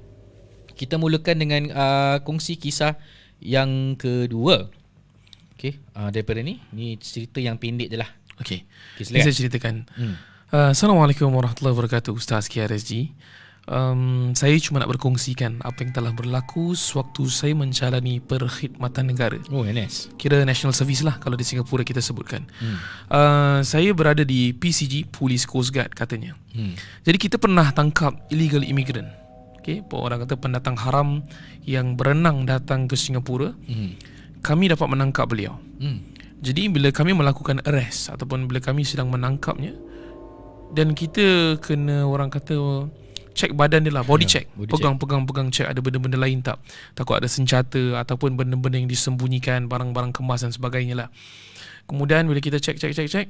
kita mulakan dengan uh, kongsi kisah yang kedua Okey, uh, daripada ni ni cerita yang pendek je lah Okey, okay, saya ceritakan hmm. Uh, Assalamualaikum warahmatullahi wabarakatuh Ustaz KRSG um, saya cuma nak berkongsikan apa yang telah berlaku sewaktu saya menjalani perkhidmatan negara. Oh, NS. Kira national service lah kalau di Singapura kita sebutkan. Hmm. Uh, saya berada di PCG, Police Coast Guard katanya. Hmm. Jadi kita pernah tangkap illegal immigrant. Okay, orang kata pendatang haram yang berenang datang ke Singapura. Hmm. Kami dapat menangkap beliau. Hmm. Jadi bila kami melakukan arrest ataupun bila kami sedang menangkapnya dan kita kena orang kata check badan dia lah body yeah, check body pegang pegang pegang check ada benda-benda lain tak takut ada senjata ataupun benda-benda yang disembunyikan barang-barang kemas dan sebagainya lah kemudian bila kita check check check check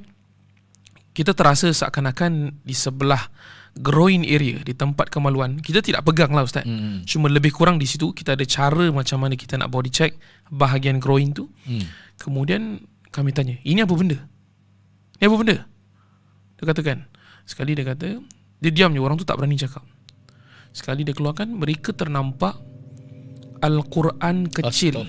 kita terasa seakan-akan di sebelah groin area di tempat kemaluan kita tidak pegang lah ustaz mm-hmm. cuma lebih kurang di situ kita ada cara macam mana kita nak body check bahagian groin tu mm. kemudian kami tanya ini apa benda ini apa benda dia katakan sekali dia kata dia diam je orang tu tak berani cakap Sekali dia keluarkan Mereka ternampak Al-Quran kecil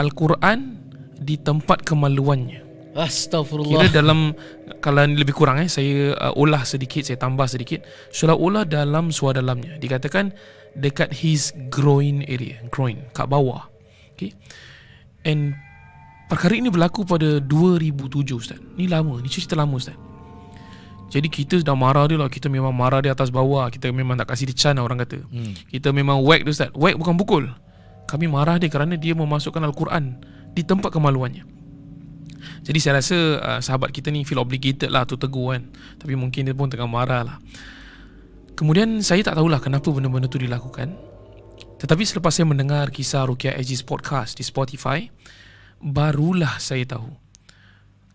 Al-Quran Di tempat kemaluannya Astaghfirullah. Kira dalam Kalau lebih kurang eh Saya uh, ulah sedikit Saya tambah sedikit Seolah-olah dalam suara dalamnya Dikatakan Dekat his groin area Groin Kat bawah Okay And Perkara ini berlaku pada 2007 Ustaz Ni lama Ni cerita lama Ustaz jadi kita dah marah dia lah Kita memang marah dia atas bawah Kita memang tak kasih dia can lah orang kata hmm. Kita memang whack dia Ustaz Whack bukan pukul Kami marah dia kerana dia memasukkan Al-Quran Di tempat kemaluannya Jadi saya rasa uh, sahabat kita ni feel obligated lah tu tegur kan Tapi mungkin dia pun tengah marah lah Kemudian saya tak tahulah kenapa benda-benda tu dilakukan Tetapi selepas saya mendengar kisah Rukia Aziz podcast di Spotify Barulah saya tahu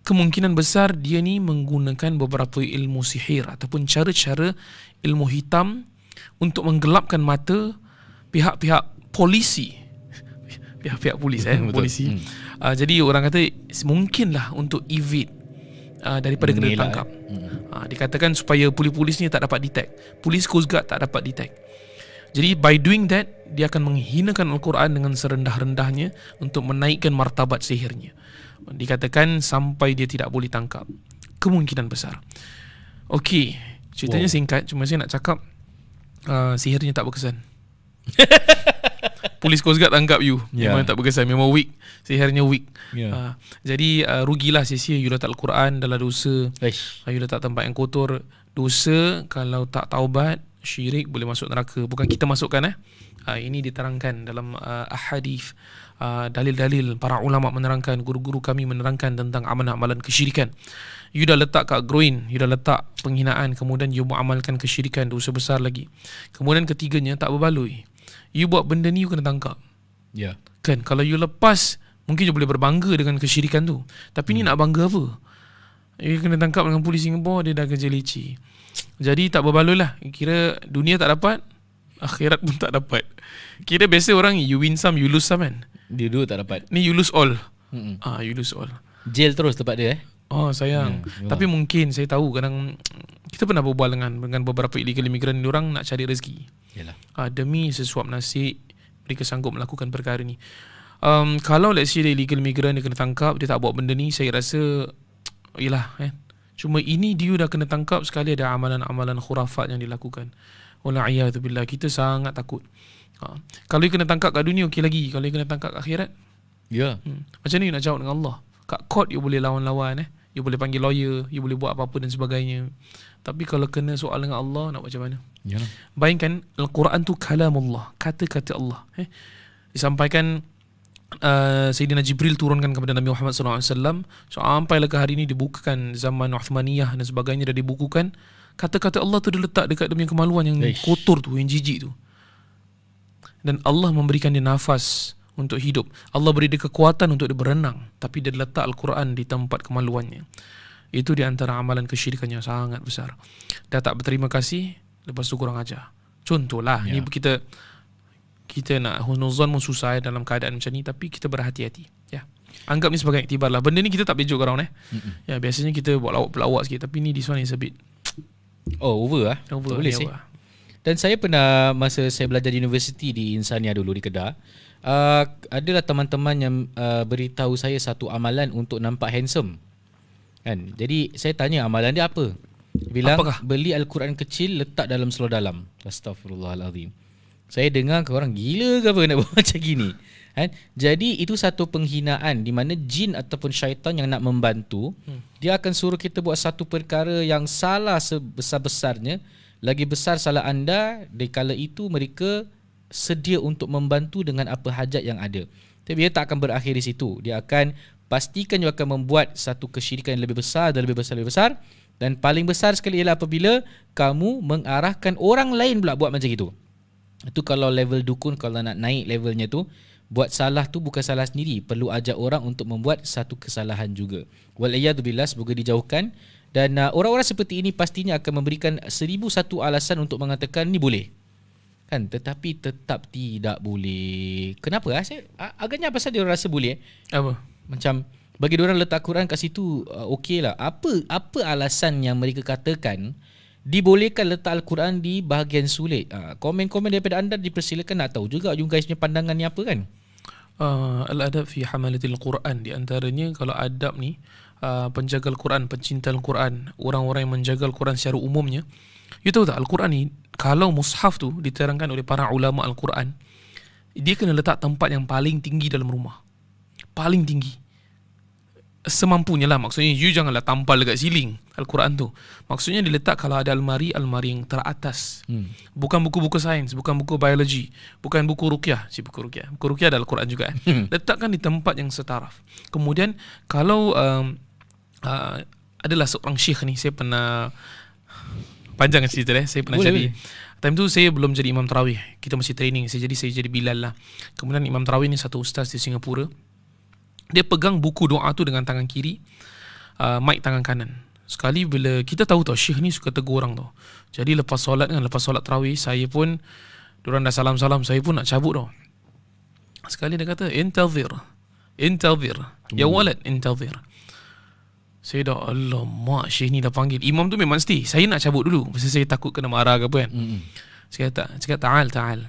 kemungkinan besar dia ni menggunakan beberapa ilmu sihir ataupun cara-cara ilmu hitam untuk menggelapkan mata pihak-pihak polisi pihak-pihak polis eh Betul. polisi uh, jadi orang kata mungkinlah untuk evade Uh, daripada kena tangkap. Uh, eh. hmm. ah, dikatakan supaya polis-polis ni tak dapat detect. Polis Coast Guard tak dapat detect. Jadi by doing that, dia akan menghinakan Al-Quran dengan serendah-rendahnya untuk menaikkan martabat sihirnya dikatakan sampai dia tidak boleh tangkap kemungkinan besar okey ceritanya wow. singkat cuma saya nak cakap uh, sihirnya tak berkesan Polis Coast Guard tangkap you ya. Memang tak berkesan Memang weak Sehernya weak yeah. Ya. uh, Jadi uh, rugilah sisi You letak Al-Quran Dalam dosa Eish. Ah, you letak tempat yang kotor Dosa Kalau tak taubat Syirik boleh masuk neraka Bukan kita masukkan eh. Uh, ini diterangkan dalam uh, ahadith Ah, dalil-dalil para ulama menerangkan guru-guru kami menerangkan tentang amalan-amalan kesyirikan you dah letak kat groin you dah letak penghinaan kemudian you amalkan kesyirikan dosa besar lagi kemudian ketiganya tak berbaloi you buat benda ni you kena tangkap ya yeah. kan kalau you lepas mungkin you boleh berbangga dengan kesyirikan tu tapi hmm. ni nak bangga apa you kena tangkap dengan polis Singapura dia dah kerja leci jadi tak berbaloi lah kira dunia tak dapat akhirat pun tak dapat kira biasa orang you win some you lose some kan dia dua tak dapat Ni you lose all Mm-mm. Ah, You lose all Jail terus tempat dia eh Oh sayang mm, Tapi yeah. mungkin saya tahu kadang Kita pernah berbual dengan dengan beberapa illegal immigrant Diorang nak cari rezeki Yalah. Ah, demi sesuap nasi Mereka sanggup melakukan perkara ni um, Kalau let's say illegal immigrant Dia kena tangkap Dia tak buat benda ni Saya rasa Yelah eh Cuma ini dia dah kena tangkap Sekali ada amalan-amalan khurafat yang dilakukan Wala'iyah tu billah Kita sangat takut Ha. Kalau you kena tangkap kat dunia okey lagi. Kalau you kena tangkap kat akhirat. Ya. Yeah. Hmm. Macam ni nak jawab dengan Allah. Kat court you boleh lawan-lawan eh. You boleh panggil lawyer, you boleh buat apa-apa dan sebagainya. Tapi kalau kena soal dengan Allah nak macam mana? Yalah. Bayangkan Al-Quran tu kalam Allah, kata-kata Allah. Eh? Disampaikan uh, Sayyidina Jibril turunkan kepada Nabi Muhammad SAW so Sampailah ke hari ini dibukakan zaman Uthmaniyah dan sebagainya dah dibukukan Kata-kata Allah tu diletak dekat demi kemaluan yang Eish. kotor tu, yang jijik tu dan Allah memberikan dia nafas untuk hidup. Allah beri dia kekuatan untuk dia berenang, tapi dia letak Al-Quran di tempat kemaluannya. Itu di antara amalan kesyirikan yang sangat besar. Dia tak berterima kasih, lepas tu kurang ajar. Contohlah, ya. ni kita kita nak husnuzan pun susah ya, dalam keadaan macam ni, tapi kita berhati-hati. Ya. Anggap ni sebagai iktibar lah. Benda ni kita tak bejuk orang eh. Mm-mm. Ya, biasanya kita buat lawak-lawak sikit, tapi ni this one is a bit... Oh, over lah. Over, tak boleh, Sih. Dan saya pernah masa saya belajar di universiti di Insania dulu di Kedah, uh, adalah teman-teman yang uh, beritahu saya satu amalan untuk nampak handsome. Kan? Jadi saya tanya amalan dia apa? Bilang Apakah? beli Al-Quran kecil letak dalam seluar dalam. Astagfirullahalazim. Saya dengar ke orang gila ke apa nak buat macam gini. Kan? Jadi itu satu penghinaan di mana jin ataupun syaitan yang nak membantu, hmm. dia akan suruh kita buat satu perkara yang salah sebesar-besarnya lagi besar salah anda di kala itu mereka sedia untuk membantu dengan apa hajat yang ada. Tapi dia tak akan berakhir di situ. Dia akan pastikan dia akan membuat satu kesyirikan yang lebih besar dan lebih besar lebih besar dan paling besar sekali ialah apabila kamu mengarahkan orang lain pula buat macam itu. Itu kalau level dukun kalau nak naik levelnya tu buat salah tu bukan salah sendiri, perlu ajak orang untuk membuat satu kesalahan juga. Wal iyad billah semoga dijauhkan dan uh, orang-orang seperti ini pastinya akan memberikan seribu satu alasan untuk mengatakan ni boleh kan tetapi tetap tidak boleh kenapa ah saya ah, agaknya pasal dia rasa boleh eh. apa macam bagi dia orang letak Quran kat situ uh, okeylah apa apa alasan yang mereka katakan dibolehkan letak Al-Quran di bahagian sulit uh, komen-komen daripada anda dipersilakan nak tahu juga you guys punya pandangan ni apa kan uh, al-adab fi hamalatil Quran di antaranya kalau adab ni uh, penjaga Al-Quran, pencinta Al-Quran, orang-orang yang menjaga Al-Quran secara umumnya. You tahu tak Al-Quran ni kalau mushaf tu diterangkan oleh para ulama Al-Quran, dia kena letak tempat yang paling tinggi dalam rumah. Paling tinggi. Semampunya lah maksudnya you janganlah tampal dekat siling Al-Quran tu. Maksudnya diletak kalau ada almari, almari yang teratas. Hmm. Bukan buku-buku sains, bukan buku biologi, bukan buku ruqyah, si buku ruqyah. Buku ruqyah ada Al-Quran juga eh. Hmm. Letakkan di tempat yang setaraf. Kemudian kalau um, Ah, adalah seorang syekh ni saya pernah panjang cerita eh saya pernah Boleh. jadi time tu saya belum jadi imam tarawih kita masih training saya jadi saya jadi bilal lah kemudian imam tarawih ni satu ustaz di Singapura dia pegang buku doa tu dengan tangan kiri uh, mic tangan kanan sekali bila kita tahu tau syekh ni suka tegur orang tu jadi lepas solat kan lepas solat tarawih saya pun diorang dah salam-salam saya pun nak cabut tau sekali dia kata intazir intazir ya hmm. walad intazir saya dah Allah mak Syekh ni dah panggil Imam tu memang mesti Saya nak cabut dulu Sebab saya takut kena marah ke apa kan mm-hmm. Saya kata Cakap ta'al ta'al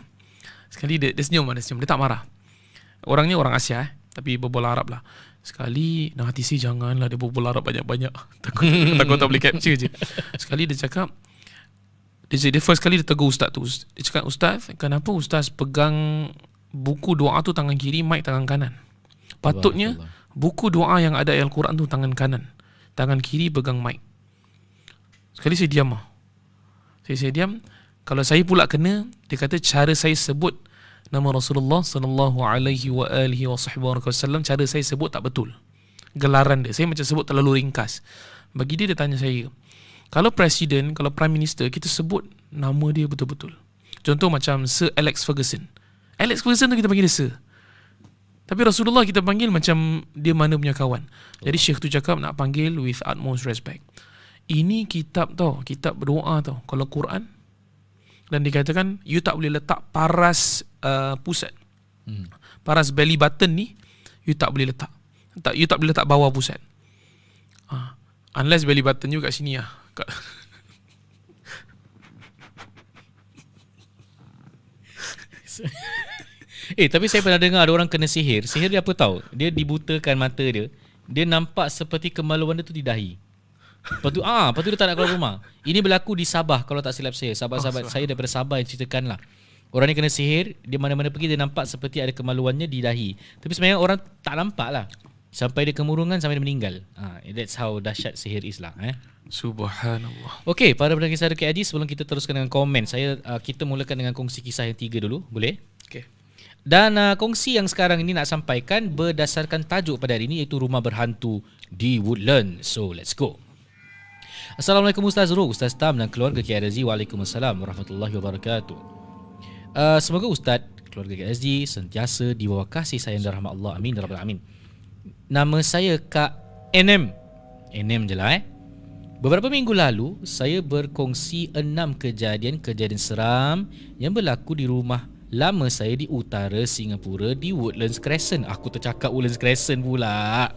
Sekali dia, dia senyum Dia senyum Dia tak marah Orangnya orang Asia eh Tapi berbola Arab lah Sekali Dan hati saya lah Dia berbola Arab banyak-banyak Takut takut tak boleh capture je Sekali dia cakap dia, dia first kali dia tegur ustaz tu Dia cakap ustaz Kenapa ustaz pegang Buku doa tu tangan kiri Mic tangan kanan Patutnya Allah, Allah. Buku doa yang ada Al-Quran tu tangan kanan Tangan kiri pegang mic Sekali saya diam ah. saya, saya diam Kalau saya pula kena Dia kata cara saya sebut Nama Rasulullah Sallallahu alaihi wasallam Cara saya sebut tak betul Gelaran dia Saya macam sebut terlalu ringkas Bagi dia dia tanya saya Kalau presiden Kalau prime minister Kita sebut Nama dia betul-betul Contoh macam Sir Alex Ferguson Alex Ferguson tu kita panggil dia Sir tapi Rasulullah kita panggil macam dia mana punya kawan. Jadi Syekh tu cakap nak panggil with utmost respect. Ini kitab tau, kitab berdoa tau. Kalau Quran dan dikatakan you tak boleh letak paras uh, pusat. Hmm. Paras belly button ni you tak boleh letak. Tak you tak boleh letak bawah pusat. Ah, uh, unless belly button juga sini ah. Kat Eh tapi saya pernah dengar ada orang kena sihir Sihir dia apa tahu? Dia dibutakan mata dia Dia nampak seperti kemaluan dia tu di dahi Lepas tu, ah, lepas tu dia tak nak keluar rumah Ini berlaku di Sabah kalau tak silap saya Sabah-sabah oh, saya daripada Sabah yang ceritakan lah Orang ni kena sihir Dia mana-mana pergi dia nampak seperti ada kemaluannya di dahi Tapi sebenarnya orang tak nampak lah Sampai dia kemurungan sampai dia meninggal ah, That's how dahsyat sihir is lah eh. Subhanallah Okay para pendengar kisah Dukit Haji Sebelum kita teruskan dengan komen saya uh, Kita mulakan dengan kongsi kisah yang tiga dulu Boleh? Dan uh, kongsi yang sekarang ini nak sampaikan berdasarkan tajuk pada hari ini iaitu rumah berhantu di Woodland. So let's go. Assalamualaikum Ustaz Ruh, Ustaz Tam dan keluarga KRZ. Waalaikumsalam warahmatullahi wabarakatuh. Uh, semoga Ustaz keluarga KSD sentiasa di bawah kasih sayang dan rahmat Allah. Amin. Ya Rabbal Amin. Nama saya Kak Enem. Enem je lah eh. Beberapa minggu lalu, saya berkongsi enam kejadian-kejadian seram yang berlaku di rumah Lama saya di utara Singapura di Woodlands Crescent Aku tercakap Woodlands Crescent pula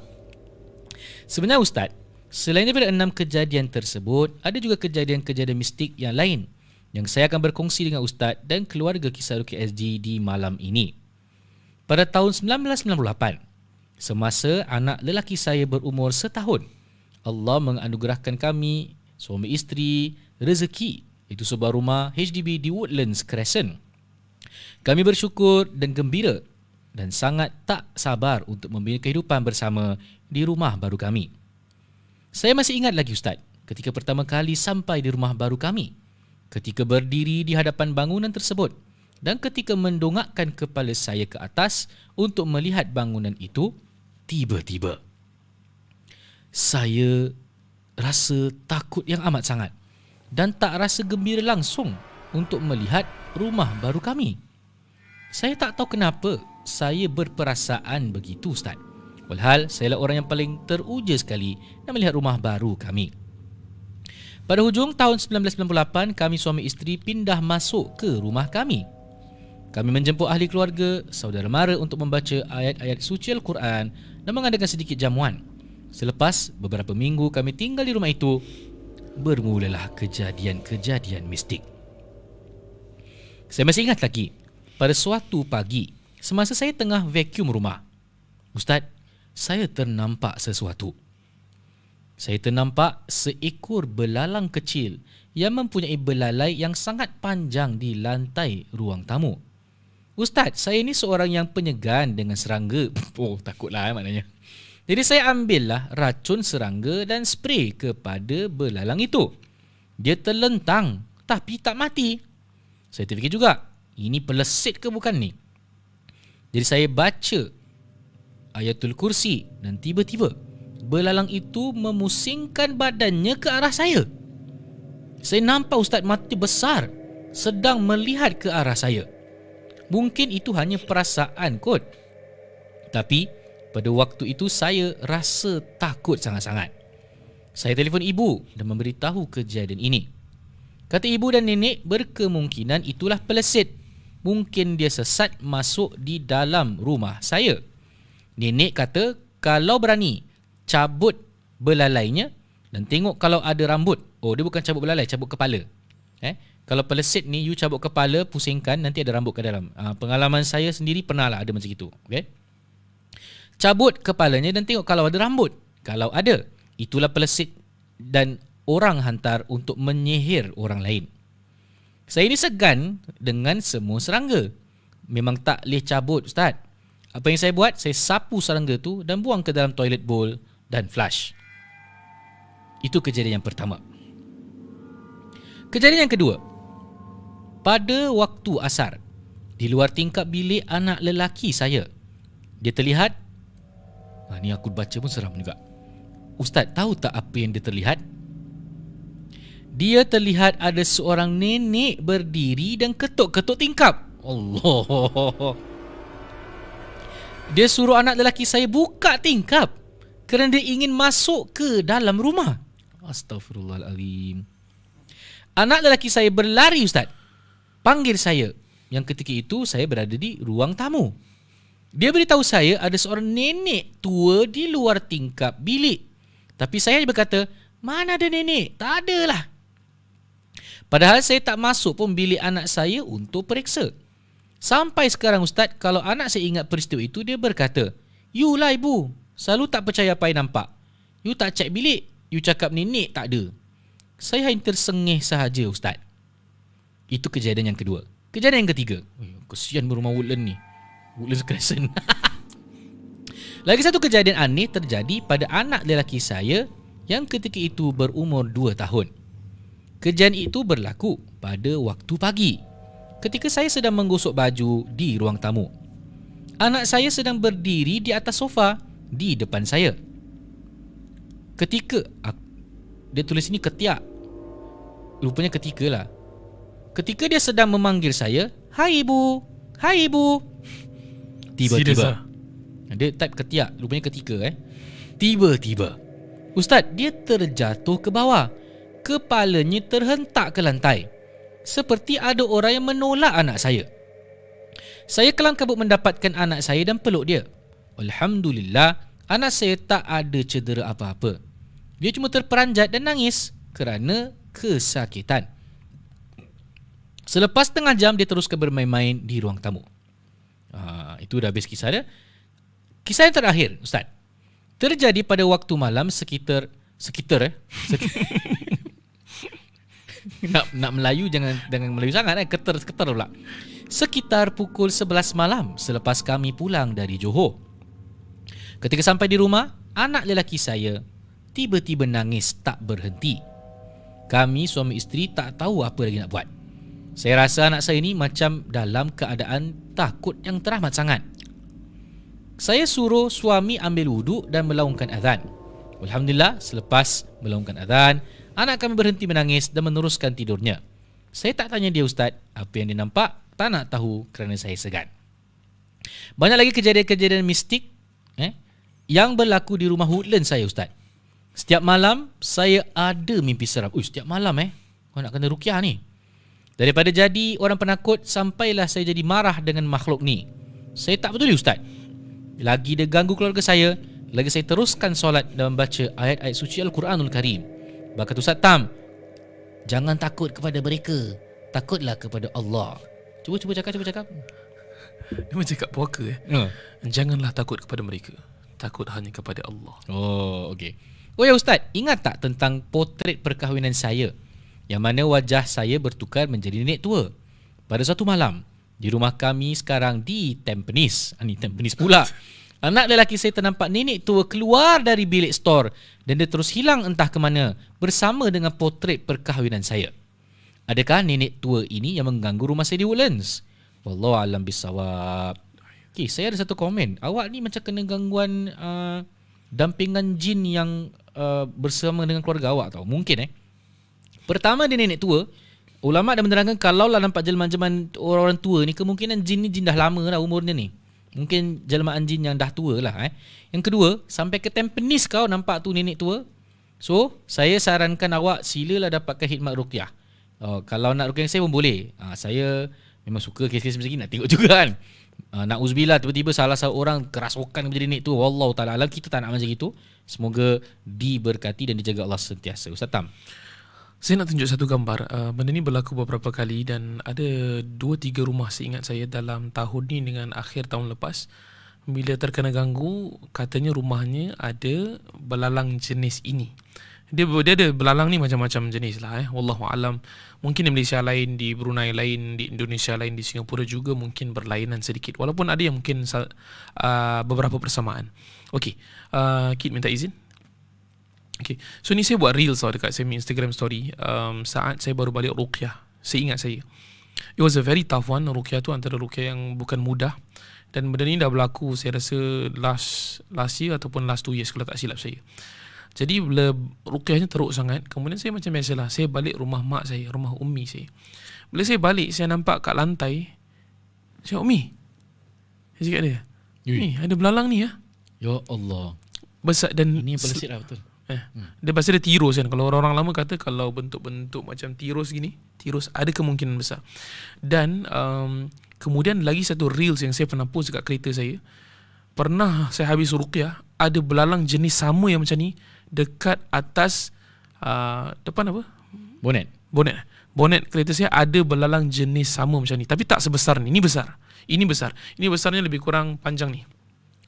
Sebenarnya Ustaz Selain daripada enam kejadian tersebut Ada juga kejadian-kejadian mistik yang lain Yang saya akan berkongsi dengan Ustaz dan keluarga kisah Ruki SD di malam ini Pada tahun 1998 Semasa anak lelaki saya berumur setahun Allah menganugerahkan kami Suami isteri Rezeki Itu sebuah rumah HDB di Woodlands Crescent kami bersyukur dan gembira dan sangat tak sabar untuk membina kehidupan bersama di rumah baru kami. Saya masih ingat lagi Ustaz, ketika pertama kali sampai di rumah baru kami, ketika berdiri di hadapan bangunan tersebut dan ketika mendongakkan kepala saya ke atas untuk melihat bangunan itu, tiba-tiba saya rasa takut yang amat sangat dan tak rasa gembira langsung untuk melihat rumah baru kami. Saya tak tahu kenapa saya berperasaan begitu Ustaz. Walhal, saya lah orang yang paling teruja sekali nak melihat rumah baru kami. Pada hujung tahun 1998, kami suami isteri pindah masuk ke rumah kami. Kami menjemput ahli keluarga, saudara mara untuk membaca ayat-ayat suci Al-Quran dan mengadakan sedikit jamuan. Selepas beberapa minggu kami tinggal di rumah itu, bermulalah kejadian-kejadian mistik. Saya masih ingat lagi Pada suatu pagi Semasa saya tengah vacuum rumah Ustaz, saya ternampak sesuatu Saya ternampak seekor belalang kecil Yang mempunyai belalai yang sangat panjang di lantai ruang tamu Ustaz, saya ni seorang yang penyegan dengan serangga Oh, takutlah eh, maknanya Jadi saya ambillah racun serangga dan spray kepada belalang itu Dia terlentang tapi tak mati saya terfikir juga Ini pelesit ke bukan ni Jadi saya baca Ayatul Kursi Dan tiba-tiba Belalang itu memusingkan badannya ke arah saya Saya nampak ustaz mati besar Sedang melihat ke arah saya Mungkin itu hanya perasaan kot Tapi pada waktu itu saya rasa takut sangat-sangat Saya telefon ibu dan memberitahu kejadian ini Kata ibu dan nenek berkemungkinan itulah pelesit. Mungkin dia sesat masuk di dalam rumah saya. Nenek kata kalau berani cabut belalainya dan tengok kalau ada rambut. Oh dia bukan cabut belalai, cabut kepala. Eh? Kalau pelesit ni you cabut kepala pusingkan nanti ada rambut ke dalam. Ha, pengalaman saya sendiri pernah lah ada macam itu. Okay? Cabut kepalanya dan tengok kalau ada rambut. Kalau ada itulah pelesit dan orang hantar untuk menyihir orang lain. Saya ni segan dengan semua serangga. Memang tak boleh cabut Ustaz. Apa yang saya buat, saya sapu serangga tu dan buang ke dalam toilet bowl dan flush. Itu kejadian yang pertama. Kejadian yang kedua. Pada waktu asar, di luar tingkap bilik anak lelaki saya, dia terlihat, ha, ni aku baca pun seram juga. Ustaz, tahu tak apa yang dia terlihat? dia terlihat ada seorang nenek berdiri dan ketuk-ketuk tingkap. Allah. Dia suruh anak lelaki saya buka tingkap kerana dia ingin masuk ke dalam rumah. Astaghfirullahaladzim. Anak lelaki saya berlari ustaz. Panggil saya. Yang ketika itu saya berada di ruang tamu. Dia beritahu saya ada seorang nenek tua di luar tingkap bilik. Tapi saya berkata, mana ada nenek? Tak adalah. Padahal saya tak masuk pun bilik anak saya untuk periksa. Sampai sekarang Ustaz, kalau anak saya ingat peristiwa itu, dia berkata, You lah ibu, selalu tak percaya apa yang nampak. You tak cek bilik, you cakap nenek tak ada. Saya hanya tersengih sahaja Ustaz. Itu kejadian yang kedua. Kejadian yang ketiga. Kesian berumah Woodland ni. Woodland Crescent. Lagi satu kejadian aneh terjadi pada anak lelaki saya yang ketika itu berumur 2 tahun. Kejadian itu berlaku pada waktu pagi ketika saya sedang menggosok baju di ruang tamu. Anak saya sedang berdiri di atas sofa di depan saya. Ketika dia tulis ini ketiak. Rupanya ketika lah. Ketika dia sedang memanggil saya, "Hai ibu. Hai ibu." Tiba-tiba. Serius, ah? dia type ketiak, rupanya ketika eh. Tiba-tiba. Ustaz, dia terjatuh ke bawah kepalanya terhentak ke lantai seperti ada orang yang menolak anak saya. Saya kelam kabut mendapatkan anak saya dan peluk dia. Alhamdulillah, anak saya tak ada cedera apa-apa. Dia cuma terperanjat dan nangis kerana kesakitan. Selepas tengah jam, dia teruskan bermain-main di ruang tamu. Ha, itu dah habis kisah dia. Kisah yang terakhir, Ustaz. Terjadi pada waktu malam sekitar... Sekitar eh? Sekitar, nak nak Melayu jangan jangan Melayu sangat eh keter-keter pula. Sekitar pukul 11 malam selepas kami pulang dari Johor. Ketika sampai di rumah, anak lelaki saya tiba-tiba nangis tak berhenti. Kami suami isteri tak tahu apa lagi nak buat. Saya rasa anak saya ni macam dalam keadaan takut yang teramat sangat. Saya suruh suami ambil wuduk dan melaungkan azan. Alhamdulillah, selepas melaungkan azan, Anak kami berhenti menangis dan meneruskan tidurnya. Saya tak tanya dia ustaz, apa yang dia nampak, tak nak tahu kerana saya segan. Banyak lagi kejadian-kejadian mistik eh, yang berlaku di rumah Woodland saya ustaz. Setiap malam saya ada mimpi seram. Ui, setiap malam eh, kau nak kena rukiah ni. Daripada jadi orang penakut sampailah saya jadi marah dengan makhluk ni. Saya tak peduli ustaz. Lagi dia ganggu keluarga saya, lagi saya teruskan solat dan membaca ayat-ayat suci Al-Quranul Karim. Bakat Ustaz Tam Jangan takut kepada mereka Takutlah kepada Allah Cuba cuba cakap cuba cakap Dia macam cakap puaka eh hmm. Janganlah takut kepada mereka Takut hanya kepada Allah Oh okey. Oh ya Ustaz Ingat tak tentang potret perkahwinan saya Yang mana wajah saya bertukar menjadi nenek tua Pada satu malam Di rumah kami sekarang di Tampines Ini ah, Tampines pula Anak lelaki saya ternampak nenek tua keluar dari bilik store dan dia terus hilang entah ke mana bersama dengan potret perkahwinan saya. Adakah nenek tua ini yang mengganggu rumah saya di Woodlands? Wallahu alam bisawab. Okey, saya ada satu komen. Awak ni macam kena gangguan uh, dampingan jin yang uh, bersama dengan keluarga awak tau. Mungkin eh. Pertama dia nenek tua, ulama dah menerangkan kalau lah nampak jelman-jelman orang-orang tua ni kemungkinan jin ni jin dah lama dah umurnya ni. Mungkin jelmaan jin yang dah tua lah eh. Yang kedua Sampai ke tempenis kau nampak tu nenek tua So saya sarankan awak silalah dapatkan khidmat rukyah uh, oh, Kalau nak rukyah saya pun boleh uh, Saya memang suka kes-kes macam ni nak tengok juga kan uh, ah, Nak uzbilah tiba-tiba salah satu orang kerasukan kepada nenek tua Wallahu ta'ala alam kita tak nak macam itu Semoga diberkati dan dijaga Allah sentiasa Ustaz Tam saya nak tunjuk satu gambar. Uh, benda ni berlaku beberapa kali dan ada dua tiga rumah seingat saya dalam tahun ni dengan akhir tahun lepas bila terkena ganggu, katanya rumahnya ada belalang jenis ini. Dia dia ada belalang ni macam-macam jenis lah eh. Wallahu alam. Mungkin di Malaysia lain, di Brunei lain, di Indonesia lain, di Singapura juga mungkin berlainan sedikit. Walaupun ada yang mungkin uh, beberapa persamaan. Okey. Uh, Kit minta izin. Okay. So ni saya buat reels lah dekat saya Instagram story um, saat saya baru balik Rukyah. Saya ingat saya. It was a very tough one. Rukyah tu antara Rukyah yang bukan mudah. Dan benda ni dah berlaku saya rasa last last year ataupun last two years kalau tak silap saya. Jadi bila rukiahnya teruk sangat Kemudian saya macam biasalah Saya balik rumah mak saya Rumah ummi saya Bila saya balik Saya nampak kat lantai Saya ummi Saya cakap dia Ni ada belalang ni ya Ya Allah Besar dan Ini yang paling sirap betul Eh. Hmm. Dia pasal dia tirus kan. Kalau orang-orang lama kata kalau bentuk-bentuk macam tirus gini, tirus ada kemungkinan besar. Dan um, kemudian lagi satu reels yang saya pernah post dekat kereta saya. Pernah saya habis ruqyah, ada belalang jenis sama yang macam ni dekat atas uh, depan apa? Bonet. Bonet. Bonet kereta saya ada belalang jenis sama macam ni. Tapi tak sebesar ni. Ini besar. Ini besar. Ini besarnya lebih kurang panjang ni.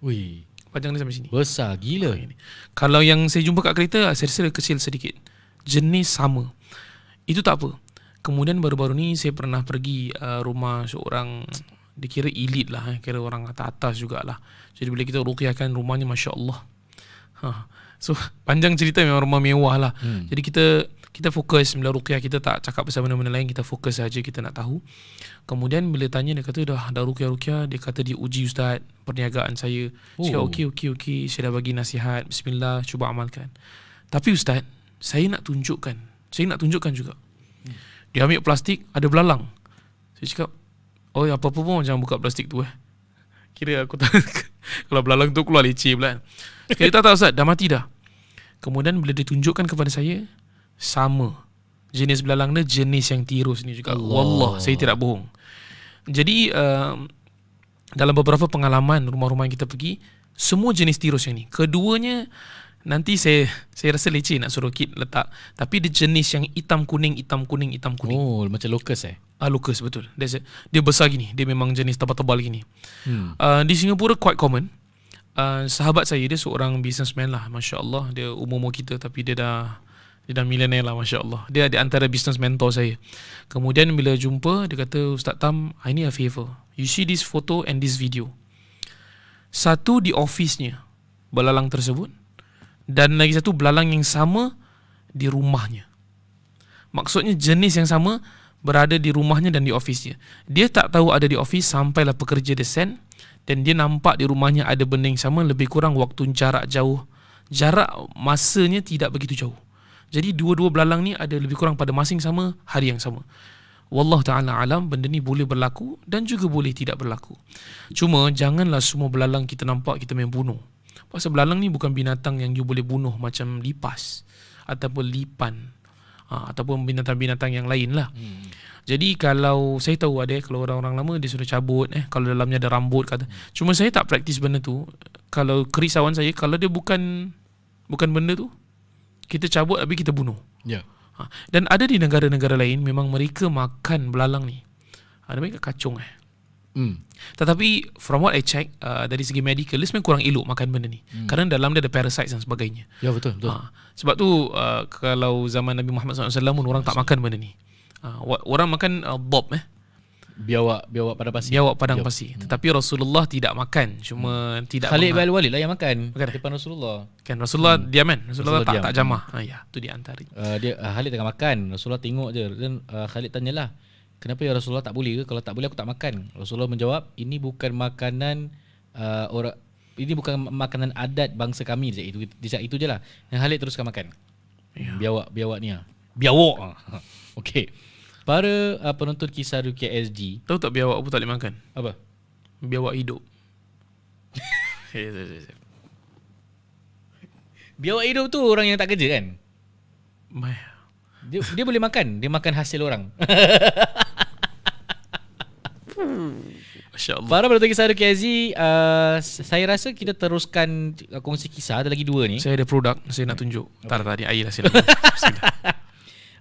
Wih panjang dia sampai sini. Besar gila. Ah, ini. Kalau yang saya jumpa kat kereta, ah, saya rasa kecil sedikit. Jenis sama. Itu tak apa. Kemudian baru-baru ni saya pernah pergi uh, rumah seorang dikira elit lah eh. kira orang atas-atas jugalah jadi bila kita ruqyahkan rumahnya masya-Allah ha so panjang cerita memang rumah mewah lah hmm. jadi kita kita fokus bila rukyah kita tak cakap pasal benda-benda lain kita fokus saja kita nak tahu kemudian bila tanya dia kata dah dah rukyah rukyah dia kata dia uji ustaz perniagaan saya oh. saya okey okey okey saya dah bagi nasihat bismillah cuba amalkan tapi ustaz saya nak tunjukkan saya nak tunjukkan juga hmm. dia ambil plastik ada belalang saya cakap oh apa-apa pun jangan buka plastik tu eh kira aku tak kalau belalang tu keluar licin pula kan. Saya tahu Ustaz, dah mati dah. Kemudian bila ditunjukkan kepada saya, sama jenis belalang ni jenis yang tirus ni juga Allah. wallah saya tidak bohong jadi uh, dalam beberapa pengalaman rumah-rumah yang kita pergi semua jenis tirus yang ni keduanya nanti saya saya rasa leceh nak suruh kit letak tapi dia jenis yang hitam kuning hitam kuning hitam kuning oh macam locus eh ah uh, locus betul dia dia besar gini dia memang jenis tebal-tebal gini hmm. uh, di Singapura quite common uh, sahabat saya dia seorang businessman lah masya-Allah dia umur-umur kita tapi dia dah dia dah millionaire lah Masya Allah Dia di antara business mentor saya Kemudian bila jumpa Dia kata Ustaz Tam I need a favor You see this photo and this video Satu di ofisnya Belalang tersebut Dan lagi satu belalang yang sama Di rumahnya Maksudnya jenis yang sama Berada di rumahnya dan di ofisnya Dia tak tahu ada di ofis Sampailah pekerja dia send Dan dia nampak di rumahnya ada benda yang sama Lebih kurang waktu jarak jauh Jarak masanya tidak begitu jauh jadi dua-dua belalang ni ada lebih kurang pada masing sama hari yang sama. Wallah ta'ala alam benda ni boleh berlaku dan juga boleh tidak berlaku. Cuma janganlah semua belalang kita nampak kita main bunuh. Pasal belalang ni bukan binatang yang you boleh bunuh macam lipas ataupun lipan ha, ataupun binatang-binatang yang lain lah. Hmm. Jadi kalau saya tahu ada kalau orang-orang lama dia sudah cabut eh kalau dalamnya ada rambut kata. Cuma saya tak praktis benda tu. Kalau kerisauan saya kalau dia bukan bukan benda tu kita cabut tapi kita bunuh. Ya. Ha. Dan ada di negara-negara lain memang mereka makan belalang ni. Ada ha, mereka kacung eh. Hmm. Tetapi from what I check uh, dari segi medical dia sebenarnya kurang elok makan benda ni. Hmm. Kerana dalam dia ada parasites dan sebagainya. Ya betul betul. Ha. Sebab tu uh, kalau zaman Nabi Muhammad SAW pun orang tak makan benda ni. Uh, orang makan uh, bob eh biawak biawak padang pasir. Biawak padang biawak. pasir. Tetapi Rasulullah tidak makan, cuma hmm. tidak Khalid bin Walid lah yang makan Bukan. depan Rasulullah. Kan Rasulullah hmm. diam kan? Rasulullah, Rasulullah tak tak jamah. Ha ya, tu di antara. Uh, dia uh, Khalid tengah makan, Rasulullah tengok je. Dan uh, Khalid tanyalah, "Kenapa ya Rasulullah tak boleh ke? Kalau tak boleh aku tak makan." Rasulullah menjawab, "Ini bukan makanan uh, orang ini bukan makanan adat bangsa kami di saat itu. Di saat itu jelah. Dan Khalid teruskan makan. Ya. Biawak biawak ni ah. Biawak. okay Para uh, ah, penonton kisah Rukia SD Tahu tak biar awak pun tak boleh makan? Apa? Biar awak hidup yes, yes, yes. Biar awak hidup tu orang yang tak kerja kan? My. Dia, dia boleh makan Dia makan hasil orang Masya Allah. Para penonton kisah Rukia SD uh, ah, Saya rasa kita teruskan kongsi kisah Ada lagi dua ni Saya ada produk Saya nak tunjuk okay. Tak, tak, ni air lah Bismillah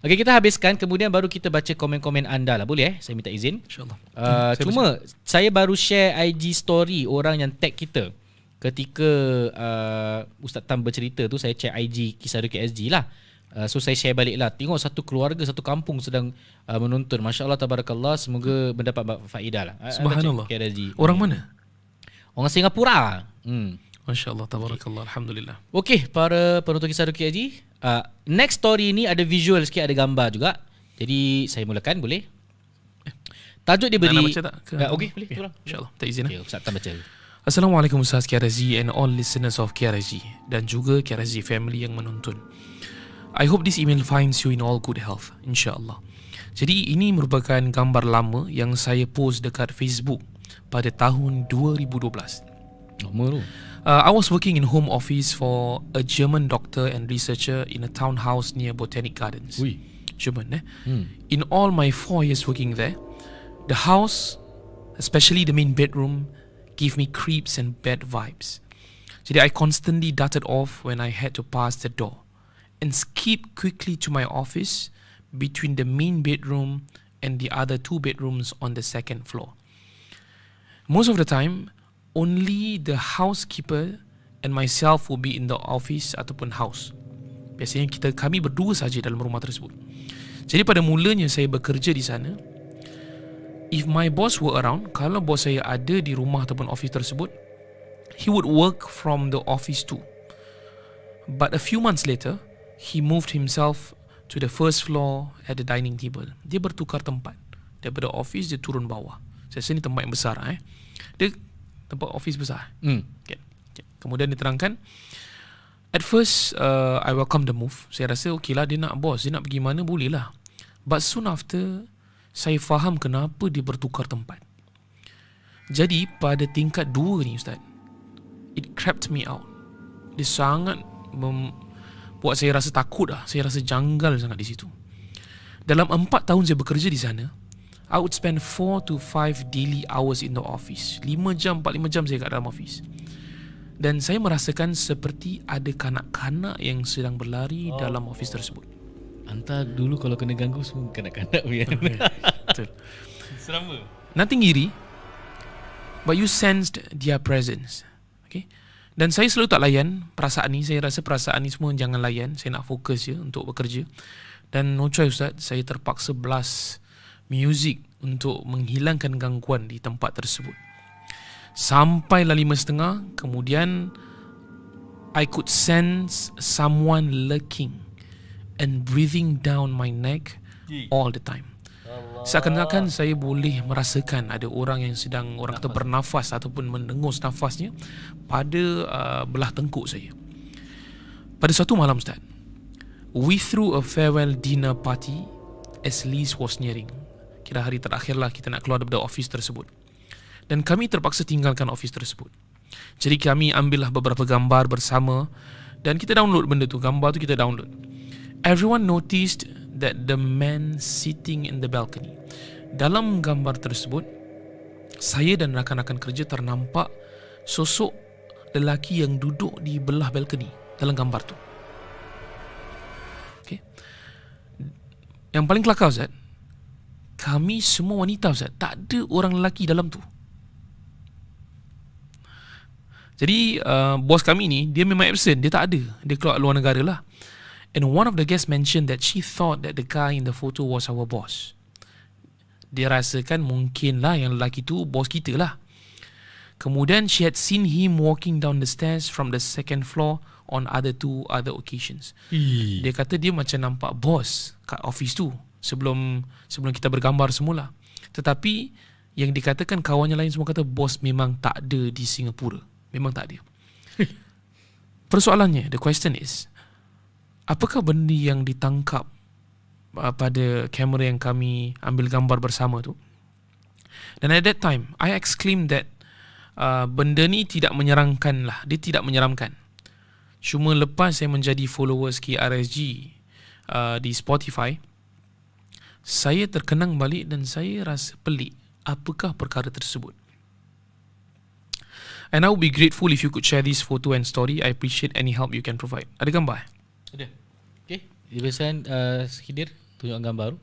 Okay kita habiskan kemudian baru kita baca komen-komen anda lah boleh eh saya minta izin. insya Uh, saya cuma baca. saya baru share IG story orang yang tag kita. Ketika uh, Ustaz Tam bercerita tu saya check IG kisah Kisaru SG lah. Uh, so saya share balik lah Tengok satu keluarga Satu kampung sedang uh, Menonton Masya Allah Tabarakallah Semoga mendapat faedah lah Subhanallah KRG. Orang mana? Orang Singapura hmm. Masya Allah Tabarakallah Alhamdulillah Okay Para penonton kisah Ruki Haji uh, next story ni ada visual sikit ada gambar juga. Jadi saya mulakan boleh? Tajuk diberi Nak baca tak? Uh, okey, boleh. Yeah, ya, Tolong. insya Tak izin. Okey, eh? Ustaz tak baca. Assalamualaikum Ustaz KRZ and all listeners of KRZ dan juga KRZ family yang menonton. I hope this email finds you in all good health. InsyaAllah. Jadi ini merupakan gambar lama yang saya post dekat Facebook pada tahun 2012. Lama tu. Uh, I was working in home office for a German doctor and researcher in a townhouse near Botanic Gardens. Oui. German, eh? Mm. In all my four years working there, the house, especially the main bedroom, gave me creeps and bad vibes. So that I constantly darted off when I had to pass the door and skipped quickly to my office between the main bedroom and the other two bedrooms on the second floor. Most of the time, only the housekeeper and myself will be in the office ataupun house. Biasanya kita kami berdua saja dalam rumah tersebut. Jadi pada mulanya saya bekerja di sana. If my boss were around, kalau bos saya ada di rumah ataupun office tersebut, he would work from the office too. But a few months later, he moved himself to the first floor at the dining table. Dia bertukar tempat. Daripada office dia turun bawah. Saya sini tempat yang besar eh. Dia tempat office besar. Hmm. Okay. Okay. Kemudian diterangkan At first uh, I welcome the move. Saya rasa okeylah dia nak bos, dia nak pergi mana boleh lah. But soon after saya faham kenapa dia bertukar tempat. Jadi pada tingkat 2 ni ustaz. It crept me out. Dia sangat mem- buat saya rasa takut lah. Saya rasa janggal sangat di situ. Dalam 4 tahun saya bekerja di sana, I would spend 4 to 5 daily hours in the office. 5 jam, 4-5 jam saya kat dalam office. Dan saya merasakan seperti ada kanak-kanak yang sedang berlari oh. dalam office tersebut. Anta dulu kalau kena ganggu semua kanak-kanak punya. Betul. Seram ke? Nothing eerie. But you sensed their presence. Okay? Dan saya selalu tak layan perasaan ni. Saya rasa perasaan ni semua jangan layan. Saya nak fokus je untuk bekerja. Dan no choice Ustaz, saya terpaksa blast muzik untuk menghilangkan gangguan di tempat tersebut. Sampailah lima setengah, kemudian I could sense someone lurking and breathing down my neck all the time. Seakan-akan saya boleh merasakan ada orang yang sedang orang kata bernafas ataupun mendengus nafasnya pada uh, belah tengkuk saya. Pada suatu malam Ustaz, we threw a farewell dinner party as Liz was nearing kira hari terakhir lah kita nak keluar daripada office tersebut. Dan kami terpaksa tinggalkan office tersebut. Jadi kami ambillah beberapa gambar bersama dan kita download benda tu. Gambar tu kita download. Everyone noticed that the man sitting in the balcony. Dalam gambar tersebut, saya dan rakan-rakan kerja ternampak sosok lelaki yang duduk di belah balcony dalam gambar tu. Okay. Yang paling kelakar Zat kami semua wanita Ustaz. Tak ada orang lelaki dalam tu. Jadi uh, bos kami ni dia memang absent, dia tak ada. Dia keluar luar negara lah. And one of the guests mentioned that she thought that the guy in the photo was our boss. Dia rasakan mungkin lah yang lelaki tu bos kita lah. Kemudian she had seen him walking down the stairs from the second floor on other two other occasions. Eee. Dia kata dia macam nampak bos kat office tu sebelum sebelum kita bergambar semula. Tetapi yang dikatakan kawannya lain semua kata bos memang tak ada di Singapura. Memang tak ada. Persoalannya, the question is, apakah benda yang ditangkap uh, pada kamera yang kami ambil gambar bersama tu? Dan at that time, I exclaimed that uh, benda ni tidak menyeramkan lah. Dia tidak menyeramkan. Cuma lepas saya menjadi followers KRSG uh, di Spotify, saya terkenang balik dan saya rasa pelik apakah perkara tersebut and I would be grateful if you could share this photo and story I appreciate any help you can provide ada gambar ada okay biasanya uh, Khidir tunjuk gambar baru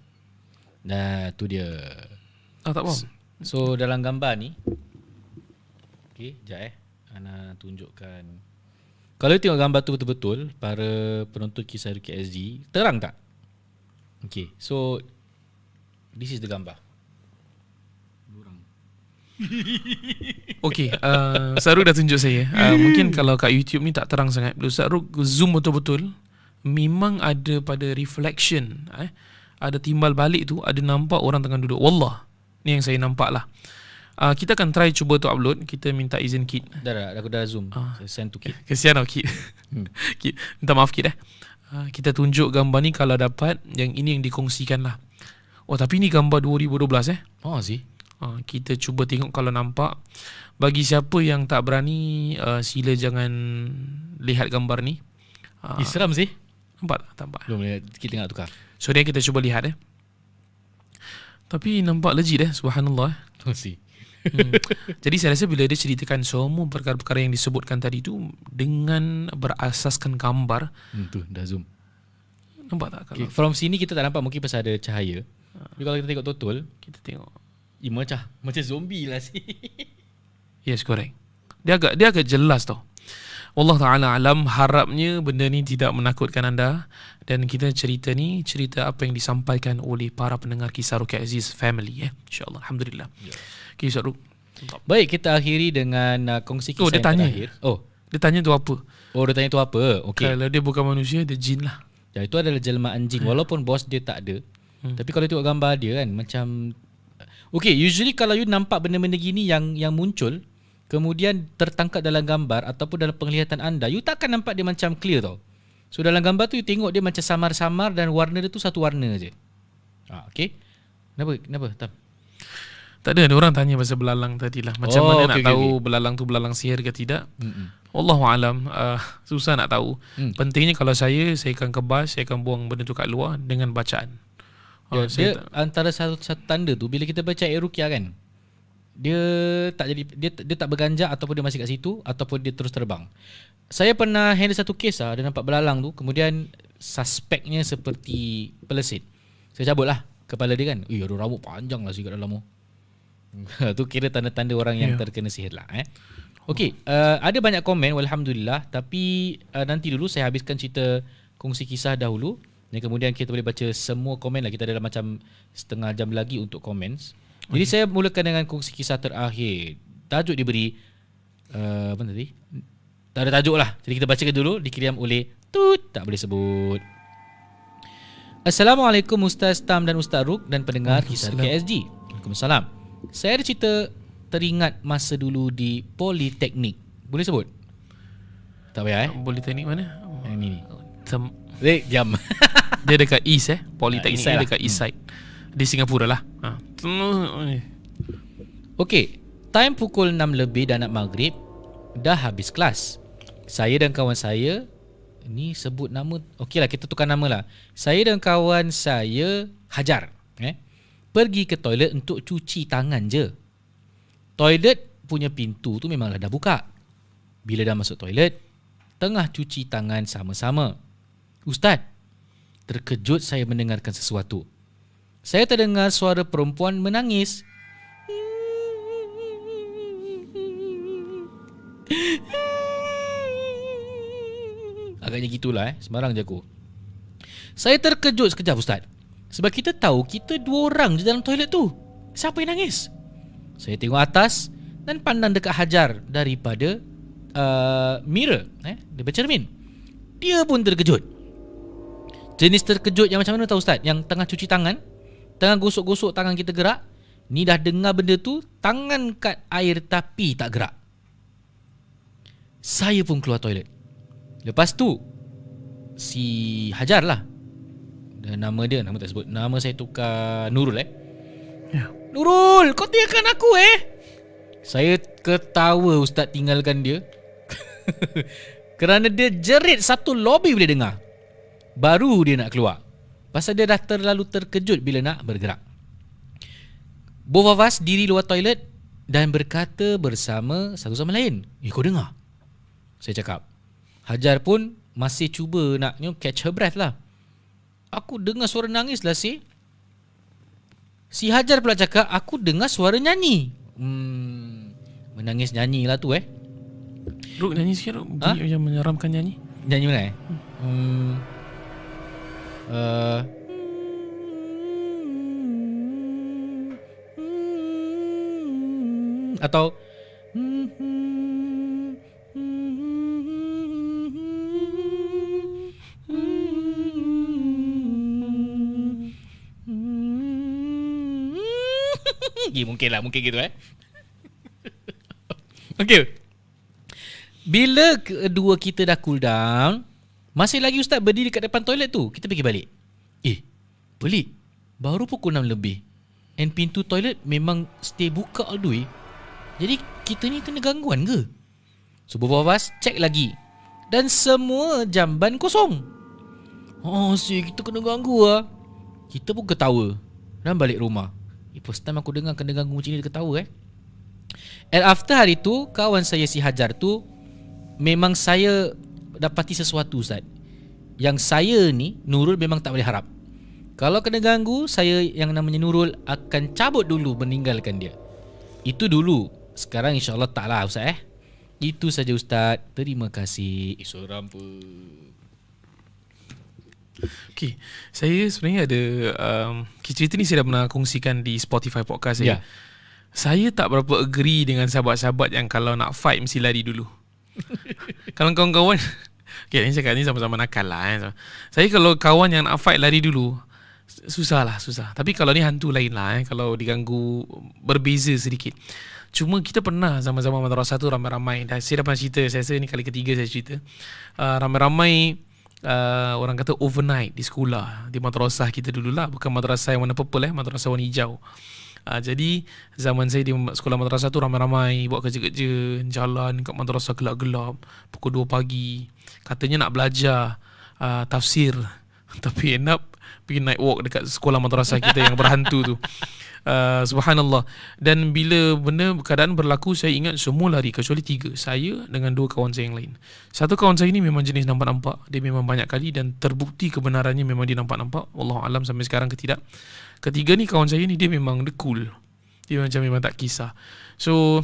nah tu dia ah tak faham so dalam gambar ni okay jap eh Ana tunjukkan kalau tengok gambar tu betul-betul para penonton kisah RKSG terang tak okay so This is the gambar. okay, uh, Saruk dah tunjuk saya. Uh, mungkin kalau kat YouTube ni tak terang sangat. Bila Saruk zoom betul-betul, memang ada pada reflection. Eh? Ada timbal balik tu, ada nampak orang tengah duduk. Wallah, ni yang saya nampak lah. Uh, kita akan try cuba tu upload. Kita minta izin Kit. Dah dah, aku dah zoom. Uh, send to Kit. Kesian tau Kit. Hmm. Kit. Minta maaf Kit eh. Uh, kita tunjuk gambar ni kalau dapat. Yang ini yang dikongsikan lah. Oh tapi ni gambar 2012 eh. Oh si. Uh, ha, kita cuba tengok kalau nampak. Bagi siapa yang tak berani uh, sila jangan lihat gambar ni. Uh, ha. Islam sih. Nampak tak? Tak nampak. Belum lihat. Kita tengok tukar. So dia kita cuba lihat eh. Tapi nampak legit eh. Subhanallah eh. Oh si. hmm. Jadi saya rasa bila dia ceritakan semua perkara-perkara yang disebutkan tadi tu dengan berasaskan gambar. Hmm, tu, dah zoom. Nampak tak? okay, from sini kita tak nampak mungkin pasal ada cahaya. Tapi kalau kita tengok total Kita tengok Ya macam Macam zombie lah sih. Yes correct Dia agak dia agak jelas tau Allah Ta'ala alam harapnya benda ni tidak menakutkan anda Dan kita cerita ni Cerita apa yang disampaikan oleh para pendengar kisah Rukai Aziz family eh? InsyaAllah Alhamdulillah yeah. Ya. Kisah Ruk Baik kita akhiri dengan uh, kongsi kisah oh, dia yang tanya. terakhir Oh dia tanya tu apa Oh dia tanya tu apa okay. Kalau dia bukan manusia dia jin lah Ya, itu adalah jelmaan jin eh. Walaupun bos dia tak ada Hmm. Tapi kalau tengok gambar dia kan macam Okay usually kalau you nampak benda-benda gini yang yang muncul kemudian tertangkap dalam gambar ataupun dalam penglihatan anda you takkan nampak dia macam clear tau. So dalam gambar tu you tengok dia macam samar-samar dan warna dia tu satu warna aje. Ah ha, okey. Kenapa kenapa tam? Tak ada, ada orang tanya pasal belalang tadi lah. Macam oh, mana okay, nak okay, tahu okay. belalang tu belalang sihir ke tidak? Hmm. Allahu Uh, ah, susah nak tahu. Mm. Pentingnya kalau saya saya akan kebas, saya akan buang benda tu kat luar dengan bacaan oh, dia antara satu, satu tanda tu bila kita baca Erukia kan. Dia tak jadi dia dia tak berganjak ataupun dia masih kat situ ataupun dia terus terbang. Saya pernah handle satu kes ah, ada nampak belalang tu kemudian suspeknya seperti pelesit. Saya cabut lah kepala dia kan. Ih, ada rambut panjang lah sikit dalam tu. tu kira tanda-tanda orang yang yeah. terkena sihir lah eh. Okey, uh, ada banyak komen alhamdulillah tapi uh, nanti dulu saya habiskan cerita kongsi kisah dahulu. Dan kemudian kita boleh baca semua komen lah. Kita ada macam setengah jam lagi untuk komen. Oh, Jadi ya. saya mulakan dengan kongsi kisah terakhir. Tajuk diberi, uh, apa tadi? Tak ada tajuk lah. Jadi kita baca ke dulu. Dikiriam oleh Tut. Tak boleh sebut. Assalamualaikum Ustaz Tam dan Ustaz Ruk dan pendengar kisah KSG. Waalaikumsalam. Saya ada cerita teringat masa dulu di Politeknik. Boleh sebut? Tak payah eh. Politeknik mana? Yang ini. Tem- Rek jam Dia dekat east eh Politeknik ah, dia lah. dekat lah. east side Di Singapura lah ha. Okay Time pukul 6 lebih dan nak maghrib Dah habis kelas Saya dan kawan saya Ni sebut nama Okey lah kita tukar nama lah Saya dan kawan saya Hajar eh? Pergi ke toilet untuk cuci tangan je Toilet punya pintu tu memanglah dah buka Bila dah masuk toilet Tengah cuci tangan sama-sama Ustaz, terkejut saya mendengarkan sesuatu. Saya terdengar suara perempuan menangis. Agaknya gitulah eh, sembarang je aku. Saya terkejut sekejap ustaz. Sebab kita tahu kita dua orang je dalam toilet tu. Siapa yang nangis? Saya tengok atas dan pandang dekat Hajar daripada uh, mirror eh, daripada cermin. Dia pun terkejut. Jenis terkejut yang macam mana tahu ustaz? Yang tengah cuci tangan, tengah gosok-gosok tangan kita gerak, ni dah dengar benda tu, tangan kat air tapi tak gerak. Saya pun keluar toilet. Lepas tu si Hajar lah. nama dia nama tak sebut. Nama saya tukar Nurul eh. Ya. Nurul, kau tiakan aku eh. Saya ketawa ustaz tinggalkan dia. Kerana dia jerit satu lobby boleh dengar baru dia nak keluar Pasal dia dah terlalu terkejut bila nak bergerak Both of us diri luar toilet Dan berkata bersama satu sama lain Eh kau dengar? Saya cakap Hajar pun masih cuba nak you know, catch her breath lah Aku dengar suara nangis lah si Si Hajar pula cakap Aku dengar suara nyanyi hmm, Menangis nyanyi lah tu eh Ruk nyanyi sikit Ruk ha? Bunyi ha? macam menyeramkan nyanyi Nyanyi mana eh? Hmm. hmm. Eh, atau Ya, mungkin lah, mungkin gitu eh. Okay. Bila kedua kita dah cool down, masih lagi ustaz berdiri kat depan toilet tu. Kita pergi balik. Eh, pelik. Baru pukul 6 lebih. And pintu toilet memang stay buka all the way. Jadi kita ni kena gangguan ke? So beberapa bas check lagi. Dan semua jamban kosong. Oh si kita kena ganggu lah. Kita pun ketawa. Dan balik rumah. Eh, first time aku dengar kena ganggu macam ni dia ketawa eh. And after hari tu kawan saya si Hajar tu memang saya dapati sesuatu Ustaz Yang saya ni Nurul memang tak boleh harap Kalau kena ganggu Saya yang namanya Nurul Akan cabut dulu meninggalkan dia Itu dulu Sekarang insyaAllah tak lah Ustaz eh Itu saja Ustaz Terima kasih Eh seram pun Okay Saya sebenarnya ada um, Cerita ni saya dah pernah kongsikan Di Spotify podcast saya yeah. Saya tak berapa agree Dengan sahabat-sahabat Yang kalau nak fight Mesti lari dulu kalau kawan-kawan Okay, ni cakap ni sama-sama nakal lah. Eh. Saya kalau kawan yang nak fight lari dulu, susah lah, susah. Tapi kalau ni hantu lain lah. Eh. Kalau diganggu, berbeza sedikit. Cuma kita pernah zaman-zaman madrasah tu ramai-ramai. saya dah pernah cerita, saya rasa ni kali ketiga saya cerita. Ah, ramai-ramai Uh, orang kata overnight di sekolah Di madrasah kita dululah Bukan madrasah yang warna purple eh Madrasah warna hijau Uh, jadi zaman saya di sekolah madrasah tu ramai-ramai buat kerja-kerja jalan kat madrasah gelap-gelap pukul 2 pagi katanya nak belajar uh, tafsir tapi end up pergi night walk dekat sekolah madrasah kita yang berhantu tu Uh, subhanallah Dan bila benda keadaan berlaku Saya ingat semua lari Kecuali tiga Saya dengan dua kawan saya yang lain Satu kawan saya ni memang jenis nampak-nampak Dia memang banyak kali Dan terbukti kebenarannya memang dia nampak-nampak Allah alam sampai sekarang ke tidak Ketiga ni kawan saya ni dia memang the cool. Dia macam memang tak kisah. So,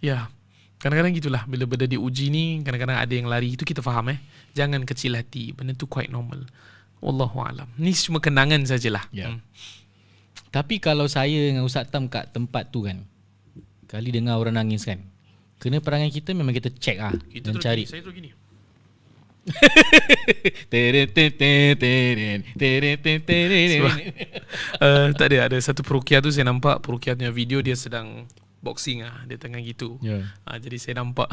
ya. Yeah. Kadang-kadang gitulah bila benda diuji ni, kadang-kadang ada yang lari itu kita faham eh. Jangan kecil hati. Benda tu quite normal. Wallahu alam. Ni cuma kenangan sajalah. Ya. Yeah. Hmm. Tapi kalau saya dengan Ustaz Tam kat tempat tu kan, kali dengar orang nangis kan. Kena perangai kita memang kita check ah kita dan cari. Saya terus gini. Eh, tak ada ada satu perukia tu saya nampak perukia punya video dia sedang boxing ah dia tengah gitu. Yeah. Ya. Uh, jadi saya nampak.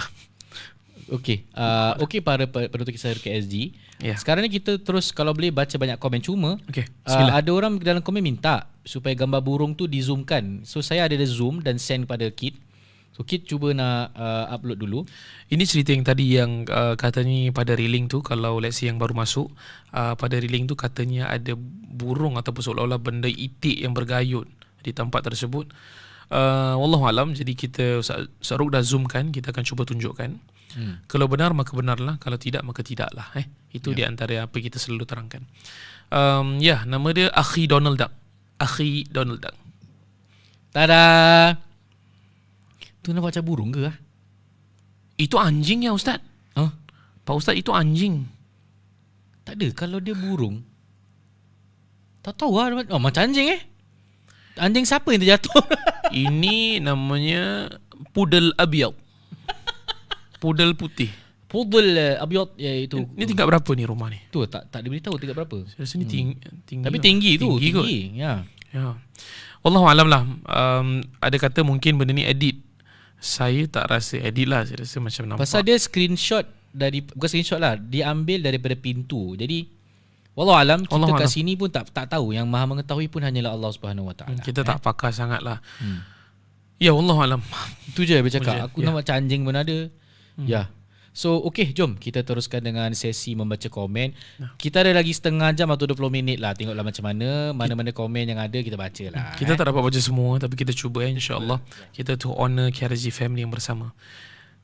Okey. Uh, Okey para penonton kita ke KSD. Yeah. Sekarang ni kita terus kalau boleh baca banyak komen cuma. Okey. Uh, ada orang dalam komen minta supaya gambar burung tu dizoomkan. So saya ada zoom dan send pada kit. So kita cuba nak uh, upload dulu. Ini cerita yang tadi yang uh, katanya pada reeling tu kalau let's say yang baru masuk uh, pada reeling tu katanya ada burung ataupun seolah-olah benda itik yang bergayut di tempat tersebut. Uh, Wallahu jadi kita seruk dah zoom kan kita akan cuba tunjukkan. Hmm. Kalau benar maka benarlah kalau tidak maka tidaklah eh. Itu yeah. di antara apa kita selalu terangkan. Um, ya, yeah, nama dia Akhi Donald Duck. Akhi Donald Duck. Tada! Tu nak baca burung ke? Ah? Itu anjing ya Ustaz? Huh? Pak Ustaz itu anjing. Tak ada. Kalau dia burung. Tak tahu lah. Oh, macam anjing eh. Anjing siapa yang terjatuh? Ini namanya pudel abiyak. Pudel putih. Pudel eh, abiyak iaitu. Ya, Ini tingkat berapa ni rumah ni? Tu tak tak diberitahu tingkat berapa. Saya rasa ni ting, hmm. tinggi. Tapi lah. tinggi lah. tu. Tinggi, tinggi, tinggi. Ya. Ya. Allah alam lah. Um, ada kata mungkin benda ni edit. Saya tak rasa edit lah Saya rasa macam nampak Pasal dia screenshot dari Bukan screenshot lah Dia ambil daripada pintu Jadi Wallah alam kita Allah kat Allah. sini pun tak tak tahu yang maha mengetahui pun hanyalah Allah Subhanahu Wa Taala. Hmm, kita eh? tak pakar sangatlah. Hmm. Ya Allah alam. Itu je yang bercakap. Aku ya. nampak macam anjing pun ada. Hmm. Ya. So okay jom kita teruskan dengan sesi membaca komen Kita ada lagi setengah jam atau 20 minit lah Tengoklah macam mana Mana-mana komen yang ada kita baca lah Kita eh. tak dapat baca semua Tapi kita cuba eh, insyaAllah Kita to honor KRG family yang bersama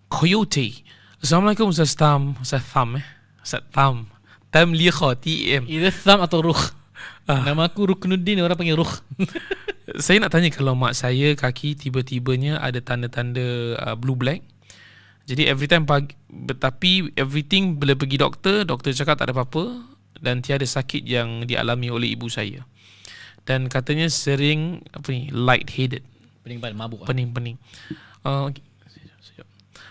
Coyote Assalamualaikum Ustaz Tam Ustaz Tam eh Ustaz Tam Tam Likha M. Either Tam atau Ruh ah. Nama aku Ruknuddin Orang panggil Ruh Saya nak tanya kalau mak saya kaki tiba-tibanya ada tanda-tanda uh, blue black jadi every time pagi, tetapi everything bila pergi doktor, doktor cakap tak ada apa-apa dan tiada sakit yang dialami oleh ibu saya. Dan katanya sering apa ni, light headed. Pening badan mabuk. Pening-pening. Lah. Uh,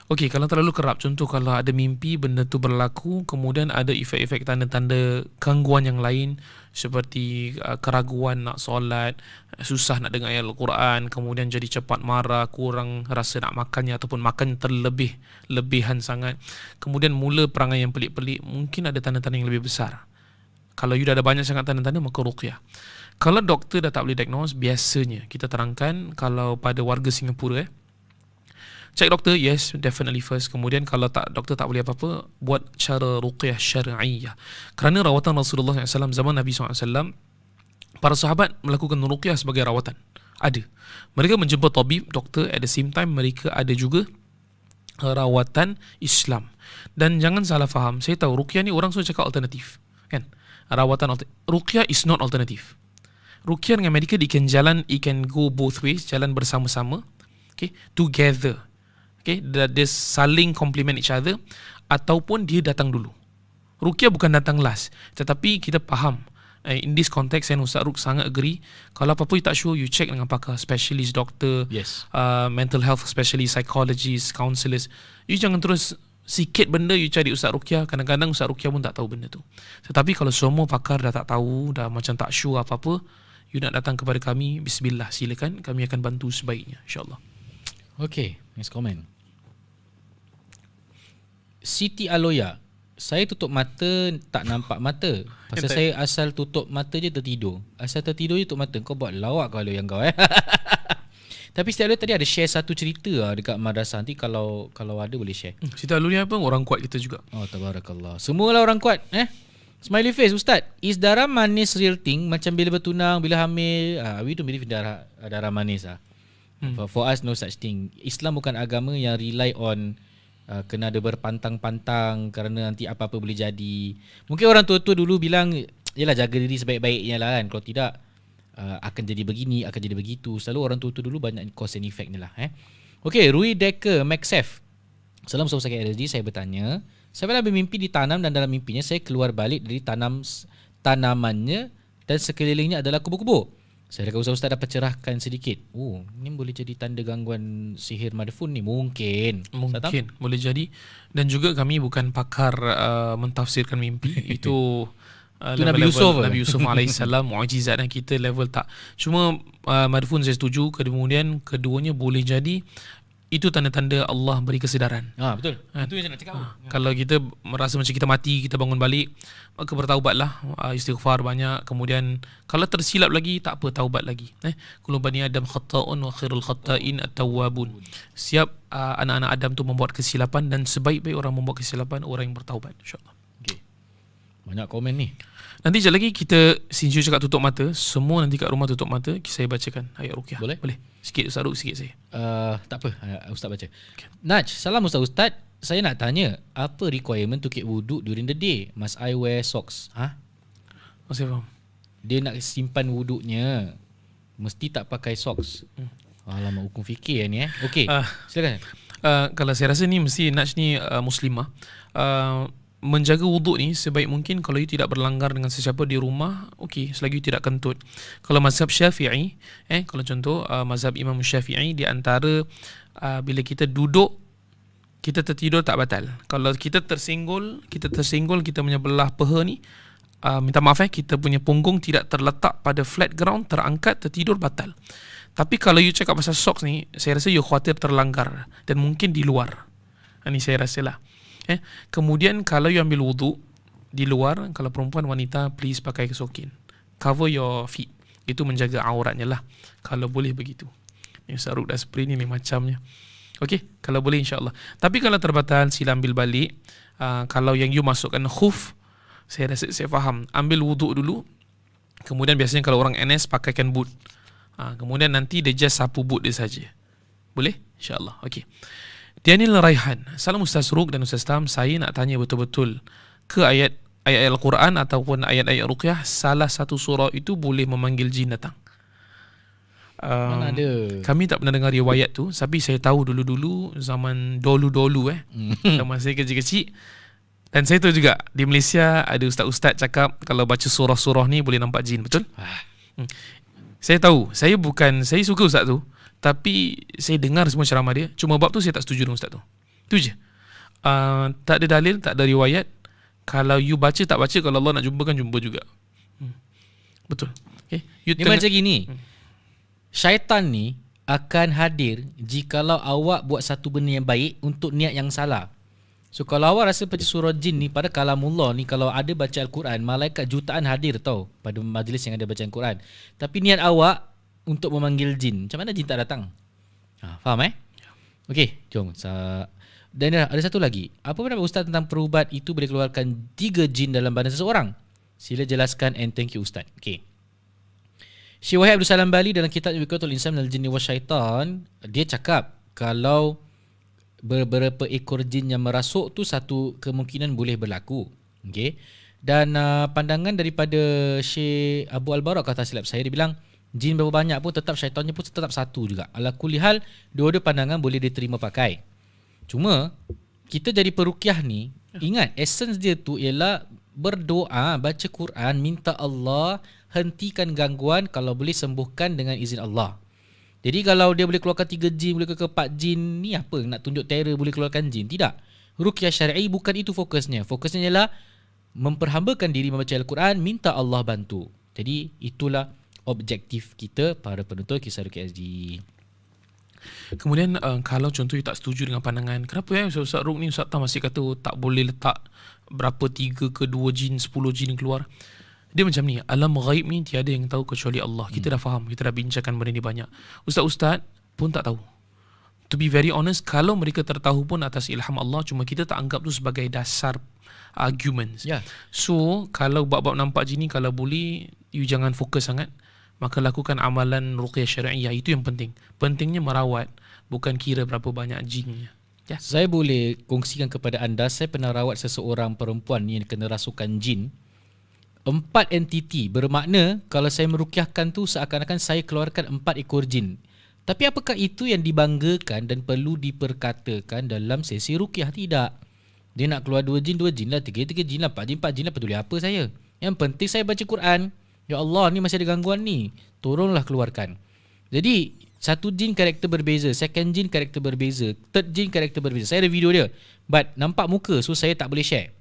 Okey, kalau terlalu kerap contoh kalau ada mimpi benda tu berlaku, kemudian ada efek-efek tanda-tanda gangguan yang lain seperti uh, keraguan nak solat, susah nak dengar ayat Al-Quran, kemudian jadi cepat marah, kurang rasa nak makannya ataupun makan terlebih lebihan sangat. Kemudian mula perangai yang pelik-pelik, mungkin ada tanda-tanda yang lebih besar. Kalau you dah ada banyak sangat tanda-tanda maka ruqyah. Kalau doktor dah tak boleh diagnose, biasanya kita terangkan kalau pada warga Singapura eh, Cek doktor, yes, definitely first. Kemudian kalau tak doktor tak boleh apa-apa, buat cara ruqyah syar'iyyah. Kerana rawatan Rasulullah SAW zaman Nabi SAW, para sahabat melakukan ruqyah sebagai rawatan. Ada. Mereka menjemput tabib, doktor, at the same time mereka ada juga eh, rawatan Islam. Dan jangan salah faham, saya tahu ruqyah ni orang suka cakap alternatif. Kan? Rawatan alternatif. Ruqyah is not alternatif. Ruqyah dengan medical, it can jalan, it can go both ways, jalan bersama-sama. Okay? Together okay, dia saling complement each other ataupun dia datang dulu. Rukia bukan datang last, tetapi kita faham eh, in this context saya Ustaz Ruk sangat agree kalau apa-apa tak sure you check dengan pakar specialist doktor, yes. Uh, mental health specialist psychologist counsellors you jangan terus sikit benda you cari Ustaz Rukia kadang-kadang Ustaz Rukia pun tak tahu benda tu tetapi kalau semua pakar dah tak tahu dah macam tak sure apa-apa you nak datang kepada kami bismillah silakan kami akan bantu sebaiknya insyaAllah Okay, next comment. Siti Aloya Saya tutup mata Tak nampak mata Pasal saya asal tutup mata je tertidur Asal tertidur je tutup mata Kau buat lawak kalau yang kau eh Tapi Siti Aloya tadi ada share satu cerita lah Dekat madrasah Nanti kalau kalau ada boleh share hmm, Siti Aloya apa? Orang kuat kita juga Oh tabarakallah Semualah orang kuat eh Smiley face Ustaz Is darah manis real thing Macam bila bertunang Bila hamil uh, We don't believe darah, darah manis lah hmm. for, for us no such thing Islam bukan agama yang rely on uh, kena ada berpantang-pantang kerana nanti apa-apa boleh jadi. Mungkin orang tua-tua dulu bilang yalah jaga diri sebaik-baiknya lah kan. Kalau tidak uh, akan jadi begini, akan jadi begitu. Selalu orang tua-tua dulu banyak cause and effect ni lah eh. Okey, Rui Decker Maxef. Salam sebab sakit LSD saya bertanya. Saya pernah bermimpi ditanam dan dalam mimpinya saya keluar balik dari tanam tanamannya dan sekelilingnya adalah kubu-kubu. Saya rasa ustaz-ustaz dapat cerahkan sedikit. Oh, ini boleh jadi tanda gangguan sihir madafun ni mungkin. Mungkin boleh jadi dan juga kami bukan pakar uh, mentafsirkan mimpi. Itu Uh, Nabi Yusuf Nabi Yusuf alaihissalam mukjizat yang kita level tak cuma uh, madfun saya setuju kemudian keduanya boleh jadi itu tanda-tanda Allah beri kesedaran. Ha, betul. Ha. Itu yang saya nak cakap. Ha. Ha. Kalau kita merasa macam kita mati, kita bangun balik, maka bertaubatlah. Ha, istighfar banyak. Kemudian kalau tersilap lagi, tak apa, taubat lagi. Eh, bani Adam khata'un wa khairul khata'in at-tawwabun. Siap uh, anak-anak Adam tu membuat kesilapan dan sebaik-baik orang membuat kesilapan orang yang bertaubat. Insya-Allah. Okay. Banyak komen ni. Nanti je lagi kita sinju cakap tutup mata, semua nanti kat rumah tutup mata, saya bacakan ayat Rukyah. Boleh? Boleh. Sikit Ustaz Ruk sikit saya uh, Tak apa uh, Ustaz baca okay. Naj Salam Ustaz Ustaz Saya nak tanya Apa requirement to keep wudu during the day Must I wear socks Ha? Huh? faham Dia nak simpan wuduknya Mesti tak pakai socks hmm. Alamak hukum fikir kan ni eh Okay uh, ah. Silakan uh, Kalau saya rasa ni mesti Naj ni uh, muslimah uh, menjaga wuduk ni sebaik mungkin kalau you tidak berlanggar dengan sesiapa di rumah okey selagi you tidak kentut kalau mazhab syafi'i eh kalau contoh uh, mazhab imam syafi'i di antara uh, bila kita duduk kita tertidur tak batal kalau kita tersinggul kita tersinggul kita punya belah peha ni uh, minta maaf eh kita punya punggung tidak terletak pada flat ground terangkat tertidur batal tapi kalau you cakap pasal socks ni saya rasa you khawatir terlanggar dan mungkin di luar ini saya rasa lah Eh, kemudian kalau you ambil wudu di luar, kalau perempuan wanita please pakai kesokin. Cover your feet. Itu menjaga auratnya lah. Kalau boleh begitu. Ini saruk dan spray ni, ni macamnya. Okey, kalau boleh insyaAllah. Tapi kalau terbatas sila ambil balik. Uh, kalau yang you masukkan khuf, saya rasa saya faham. Ambil wudu dulu. Kemudian biasanya kalau orang NS pakaikan boot. Uh, kemudian nanti dia just sapu boot dia saja. Boleh? InsyaAllah. Okey. Daniel Raihan Salam Ustaz Ruk dan Ustaz Tam Saya nak tanya betul-betul Ke ayat ayat Al-Quran Ataupun ayat-ayat Ruqyah Salah satu surah itu boleh memanggil jin datang Um, ada? Kami tak pernah dengar riwayat tu Tapi saya tahu dulu-dulu Zaman dolu-dolu eh hmm. Zaman saya kecil-kecil Dan saya tahu juga Di Malaysia ada ustaz-ustaz cakap Kalau baca surah-surah ni boleh nampak jin Betul? Ah. Hmm. Saya tahu Saya bukan Saya suka ustaz tu tapi saya dengar semua ceramah dia Cuma bab tu saya tak setuju dengan ustaz tu Itu je uh, Tak ada dalil, tak ada riwayat Kalau you baca, tak baca Kalau Allah nak jumpa, kan jumpa juga hmm. Betul okay. you Dia macam gini hmm. Syaitan ni akan hadir Jikalau awak buat satu benda yang baik Untuk niat yang salah So kalau awak rasa macam surah jin ni Pada kalamullah ni Kalau ada baca Al-Quran Malaikat jutaan hadir tau Pada majlis yang ada baca Al-Quran Tapi niat awak untuk memanggil jin. Macam mana jin tak datang? Ha, faham eh? Okey, jom. Sa dan ada satu lagi. Apa pendapat ustaz tentang perubat itu boleh keluarkan tiga jin dalam badan seseorang? Sila jelaskan and thank you ustaz. Okey. Syekh Wahid Abdul Salam Bali dalam kitab Wikatul Insan dan Jinni wa Syaitan, dia cakap kalau beberapa ekor jin yang merasuk tu satu kemungkinan boleh berlaku. Okey. Dan uh, pandangan daripada Syekh Abu Al-Barak kata silap saya dia bilang Jin berapa banyak pun tetap syaitannya pun tetap satu juga. Ala kulihal dua-dua pandangan boleh diterima pakai. Cuma kita jadi perukiah ni ingat essence dia tu ialah berdoa, baca Quran, minta Allah hentikan gangguan kalau boleh sembuhkan dengan izin Allah. Jadi kalau dia boleh keluarkan tiga jin, boleh keluarkan 4 jin ni apa nak tunjuk terror boleh keluarkan jin? Tidak. Rukiah syar'i bukan itu fokusnya. Fokusnya ialah memperhambakan diri membaca Al-Quran, minta Allah bantu. Jadi itulah objektif kita para penonton kisah RKSD. Kemudian uh, kalau contoh you tak setuju dengan pandangan kenapa ya eh, Ustaz, Ustaz Ruk ni Ustaz Tam masih kata oh, tak boleh letak berapa tiga ke dua jin sepuluh jin keluar. Dia macam ni, alam ghaib ni tiada yang tahu kecuali Allah. Kita hmm. dah faham, kita dah bincangkan benda ni banyak. Ustaz-ustaz pun tak tahu. To be very honest, kalau mereka tertahu pun atas ilham Allah, cuma kita tak anggap tu sebagai dasar arguments. Yeah. So, kalau bab-bab nampak jin ni kalau boleh you jangan fokus sangat maka lakukan amalan ruqyah syar'iyyah itu yang penting pentingnya merawat bukan kira berapa banyak jinnya ya saya boleh kongsikan kepada anda saya pernah rawat seseorang perempuan yang kena rasukan jin empat entiti bermakna kalau saya meruqyahkan tu seakan-akan saya keluarkan empat ekor jin tapi apakah itu yang dibanggakan dan perlu diperkatakan dalam sesi ruqyah tidak dia nak keluar dua jin dua jin lah tiga tiga jin lah empat jin empat jin lah peduli apa saya yang penting saya baca Quran Ya Allah ni masih ada gangguan ni Turunlah keluarkan Jadi Satu jin karakter berbeza Second jin karakter berbeza Third jin karakter berbeza Saya ada video dia But nampak muka So saya tak boleh share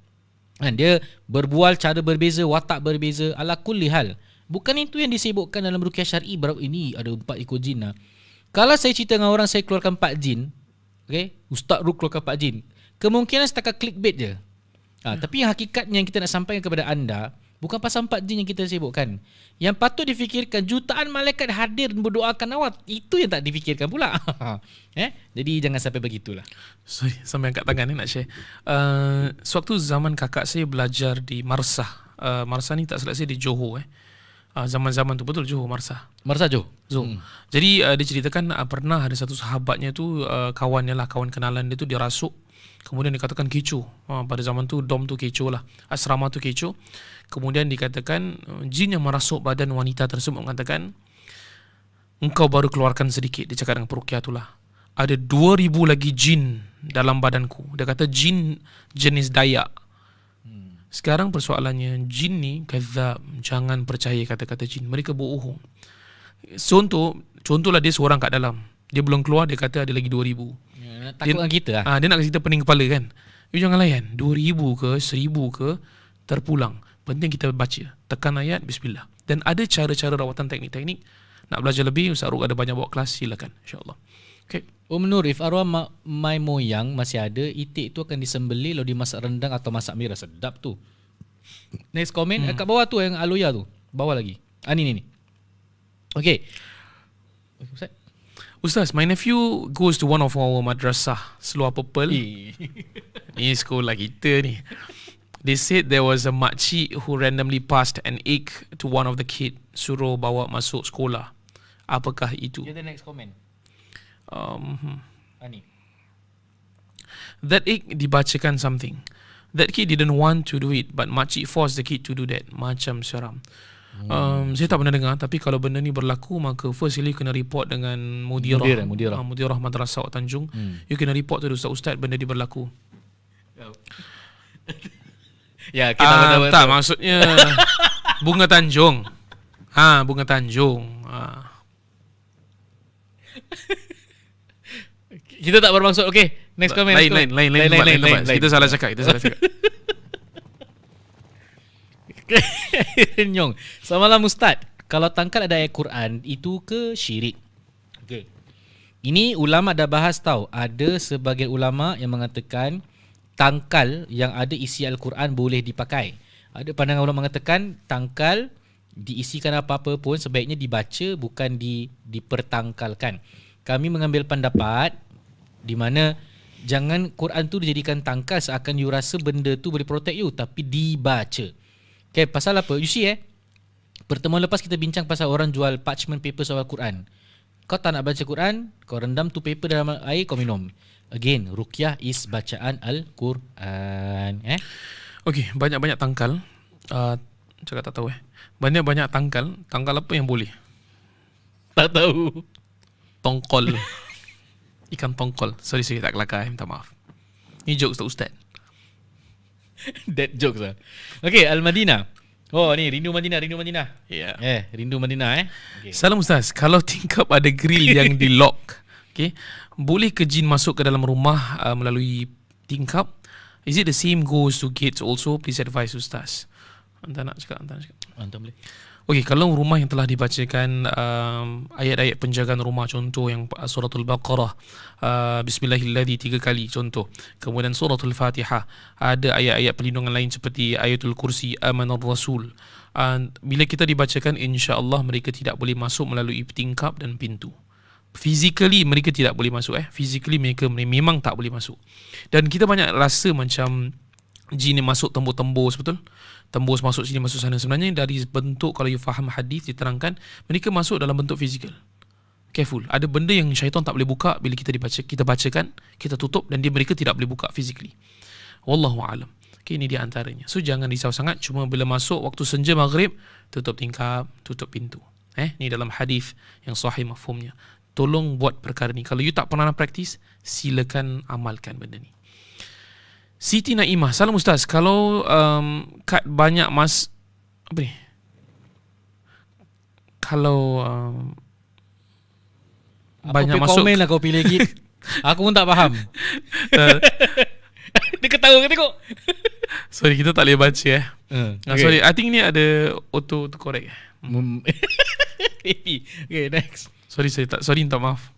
kan, Dia berbual cara berbeza Watak berbeza Ala kulihal. Bukan itu yang disebutkan dalam Rukiah Syari Baru ini ada empat ikut jin lah Kalau saya cerita dengan orang Saya keluarkan empat jin Okay Ustaz Ruk keluarkan empat jin Kemungkinan setakat clickbait je ha, ya. Tapi hakikatnya yang kita nak sampaikan kepada anda Bukan pasal 4G yang kita sibukkan. Yang patut difikirkan jutaan malaikat hadir berdoakan awak. Itu yang tak difikirkan pula. eh? Jadi jangan sampai begitulah. Sorry, sampai angkat tangan ni nak share. Uh, sewaktu zaman kakak saya belajar di Marsah. Uh, Marsah ni tak salah saya di Johor eh. Uh, zaman-zaman tu betul Johor Marsah. Marsah Johor. Zoom. Hmm. Jadi uh, dia ceritakan uh, pernah ada satu sahabatnya tu uh, kawannya lah kawan kenalan dia tu dirasuk. Kemudian dikatakan kecoh. Uh, pada zaman tu dom tu kecoh lah. Asrama tu kecoh. Kemudian dikatakan uh, jin yang merasuk badan wanita tersebut mengatakan engkau baru keluarkan sedikit dia cakap dengan perukia itulah. Ada 2000 lagi jin dalam badanku. Dia kata jin jenis dayak. Hmm. Sekarang persoalannya jin ni kata Jangan percaya kata-kata jin. Mereka bohong. Contoh, contohlah dia seorang kat dalam. Dia belum keluar dia kata ada lagi 2000. Ya, takut dia, dengan kita lah. Ah, dia nak kita pening kepala kan. You jangan layan. 2000 ke 1000 ke terpulang penting kita baca tekan ayat bismillah dan ada cara-cara rawatan teknik-teknik nak belajar lebih Ustaz Ruk ada banyak buat kelas silakan insyaallah okey Um Nur, if arwah ma- mai moyang masih ada, itik tu akan disembeli lalu dimasak rendang atau masak mira sedap tu. Next comment hmm. kat bawah tu yang aloya tu. Bawah lagi. Ah ni ni ni. Okey. Ustaz. Ustaz, my nephew goes to one of our madrasah, Seluar Purple. ni sekolah kita ni. They said there was a makcik who randomly passed an egg to one of the kid suruh bawa masuk sekolah. Apakah itu? Here the next comment. Um, hmm. Ani. That egg dibacakan something. That kid didn't want to do it but makcik forced the kid to do that. Macam seram. Hmm. Um, saya tak pernah dengar tapi kalau benda ni berlaku maka firstly kena report dengan mudirah mudirah, eh, mudirah. Uh, mudirah madrasah Tanjung hmm. you kena report to ustaz-ustaz benda dia berlaku oh. Ya, kita ah, tahu Tak, betul. maksudnya Bunga Tanjung Ha, Bunga Tanjung ha. Kita tak bermaksud Okay, next comment Lain, lain, lain Lain, lain, lain Kita salah cakap Kita salah cakap Nyong Selamat malam Mustad. Kalau tangkal ada ayat Quran Itu ke syirik? Okay ini ulama dah bahas tahu. ada sebagian ulama yang mengatakan tangkal yang ada isi Al-Quran boleh dipakai. Ada pandangan ulama mengatakan tangkal diisikan apa-apa pun sebaiknya dibaca bukan di dipertangkalkan. Kami mengambil pendapat di mana jangan Quran tu dijadikan tangkal seakan you rasa benda tu boleh protect you tapi dibaca. Okay, pasal apa? You see eh, pertemuan lepas kita bincang pasal orang jual parchment paper soal Quran. Kau tak nak baca Quran, kau rendam tu paper dalam air, kau minum. Again, ruqyah is bacaan Al-Quran. Eh? Okay, banyak-banyak tangkal. Uh, cakap tak tahu eh. Banyak-banyak tangkal. Tangkal apa yang boleh? Tak tahu. Tongkol. Ikan tongkol. Sorry, sorry. Tak kelakar. Eh. Minta maaf. Ini joke untuk Ustaz. Dead joke lah. Okay, Al-Madinah. Oh ni rindu Madinah, rindu Madinah. Yeah. Eh, rindu Madinah eh. Okay. Salam Ustaz. Kalau tingkap ada grill yang di lock, okay, boleh ke jin masuk ke dalam rumah uh, melalui tingkap? Is it the same goes to gates also? Please advise ustaz. Anta nak cakap, anta nak cakap. Anta boleh. Okey, kalau rumah yang telah dibacakan um, ayat-ayat penjagaan rumah contoh yang uh, suratul baqarah uh, bismillahillazi tiga kali contoh. Kemudian suratul fatihah ada ayat-ayat perlindungan lain seperti ayatul kursi amanar rasul. Uh, bila kita dibacakan insya-Allah mereka tidak boleh masuk melalui tingkap dan pintu physically mereka tidak boleh masuk eh physically mereka memang tak boleh masuk dan kita banyak rasa macam jin ni masuk tembus-tembus betul tembus masuk sini masuk sana sebenarnya dari bentuk kalau you faham hadis diterangkan mereka masuk dalam bentuk physical careful ada benda yang syaitan tak boleh buka bila kita dibaca kita bacakan kita tutup dan dia mereka tidak boleh buka physically wallahu alam okay, ini dia antaranya so jangan risau sangat cuma bila masuk waktu senja maghrib tutup tingkap tutup pintu eh ni dalam hadis yang sahih mafhumnya tolong buat perkara ni. Kalau you tak pernah praktis, silakan amalkan benda ni. Siti Naimah, salam ustaz. Kalau um, kad banyak mas apa ni? Kalau um, apa banyak masuk komen lah kau pilih git. Aku pun tak faham. Dia ketawa kan tengok Sorry kita tak boleh baca eh uh, hmm, ah, okay. Sorry I think ni ada Auto to correct eh. Maybe hmm. Okay next Sorry saya tak sorry tak maaf.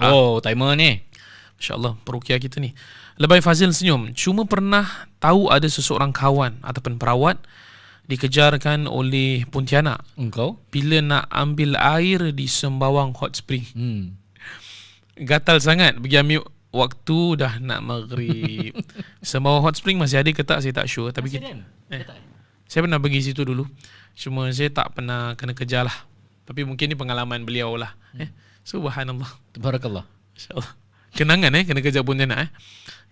Ah. Oh, ah. timer ni. Masya-Allah, perukia kita ni. Lebai Fazil senyum. Cuma pernah tahu ada seseorang kawan ataupun perawat dikejarkan oleh Pontianak. Engkau? Bila nak ambil air di Sembawang Hot Spring. Hmm. Gatal sangat pergi ambil waktu dah nak maghrib. Sembawang Hot Spring masih ada ke tak? Saya tak sure. Tapi kita, kan? eh, tak. Saya pernah pergi situ dulu. Cuma saya tak pernah kena kejar lah. Tapi mungkin ini pengalaman beliau lah. Hmm. Eh. Subhanallah. Barakallah. InsyaAllah. Kenangan eh, kena kerja pun dia nak eh.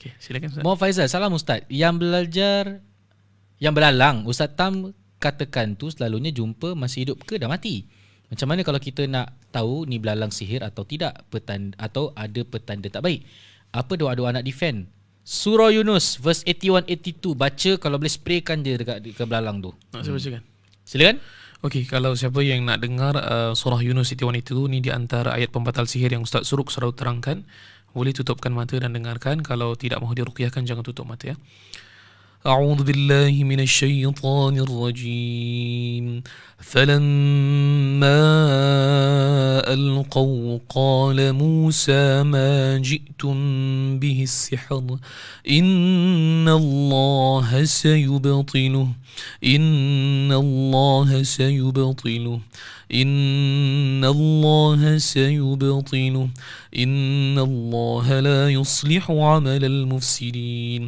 Okay, silakan Ustaz. Mohd Faizal, salam Ustaz. Yang belajar, yang belalang, Ustaz Tam katakan tu selalunya jumpa masih hidup ke dah mati. Macam mana kalau kita nak tahu ni belalang sihir atau tidak petanda, atau ada petanda tak baik? Apa doa-doa nak defend? Surah Yunus verse 81 82 baca kalau boleh spraykan dia dekat ke belalang tu. Nak saya bacakan. Hmm. Silakan. Okey, kalau siapa yang nak dengar uh, surah Yunus 81 itu, ni di antara ayat pembatal sihir yang Ustaz Suruk selalu terangkan. Boleh tutupkan mata dan dengarkan. Kalau tidak mahu diruqyahkan, jangan tutup mata ya. أعوذ بالله من الشيطان الرجيم فلما ألقوا قال موسى ما جئتم به السحر إن الله سيبطله إن الله سيبطله إن الله سيبطله إن الله لا يصلح عمل المفسدين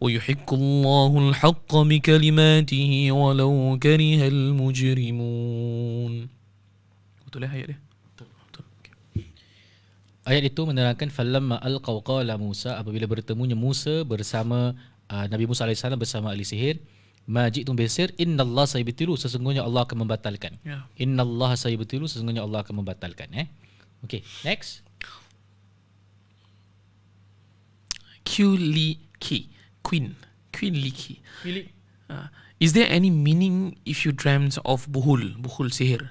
ويحق الله الحق بكلماته ولو كره المجرمون ayat itu menerangkan falamma alqau qala Musa apabila bertemunya Musa bersama uh, Nabi Musa alaihissalam bersama ahli sihir majitum bisir innallaha sayabtilu sesungguhnya Allah akan membatalkan. Yeah. Innallaha sayabtilu sesungguhnya Allah akan membatalkan eh. Okey, next. K queen. Qiliki. Qili. Uh, is there any meaning if you dreamt of buhul, buhul sihir?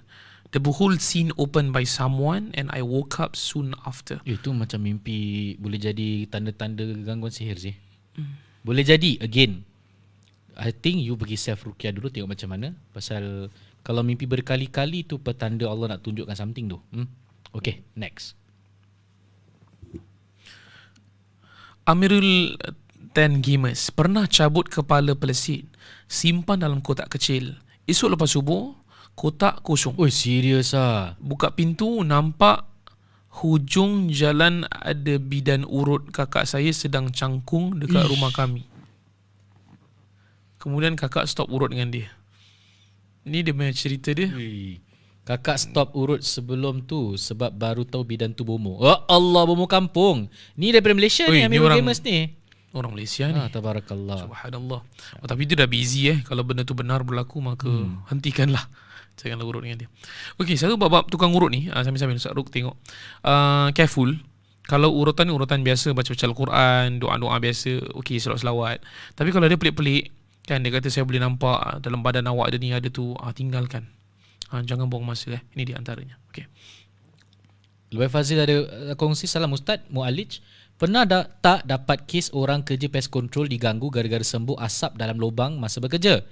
The buhul scene open by someone and I woke up soon after. Eh, itu macam mimpi boleh jadi tanda-tanda gangguan sihir sih. Mm. Boleh jadi again I think you pergi self rukyah dulu tengok macam mana pasal kalau mimpi berkali-kali tu petanda Allah nak tunjukkan something tu. Hmm. Okay, next. Amirul Ten Gimes pernah cabut kepala pelesin simpan dalam kotak kecil. Esok lepas subuh, kotak kosong. Oh serius ah. Buka pintu nampak hujung jalan ada bidan urut kakak saya sedang cangkung dekat Ish. rumah kami. Kemudian kakak stop urut dengan dia Ini dia punya cerita dia Ui. Kakak stop urut sebelum tu Sebab baru tahu bidan tu bomo oh, ya Allah bomo kampung Ni daripada Malaysia Ui, ni Amir orang, Gamers ni Orang Malaysia ni ah, Tabarakallah Subhanallah oh, Tapi dia dah busy eh Kalau benda tu benar berlaku Maka hmm. hentikanlah Janganlah urut dengan dia Okay satu bab-bab tukang urut ni uh, Sambil-sambil Ustaz Ruk tengok uh, Careful kalau urutan ni urutan biasa Baca-baca Al-Quran Doa-doa biasa Okay selawat-selawat Tapi kalau dia pelik-pelik Kan dia kata saya boleh nampak ah, dalam badan awak ada ni ada tu ah, tinggalkan. Ah, jangan buang masa eh. Ini di antaranya. Okey. Lebih Fazil ada eh, kongsi salam ustaz Mualij. Pernah da- tak dapat kes orang kerja pest control diganggu gara-gara sembuh asap dalam lubang masa bekerja?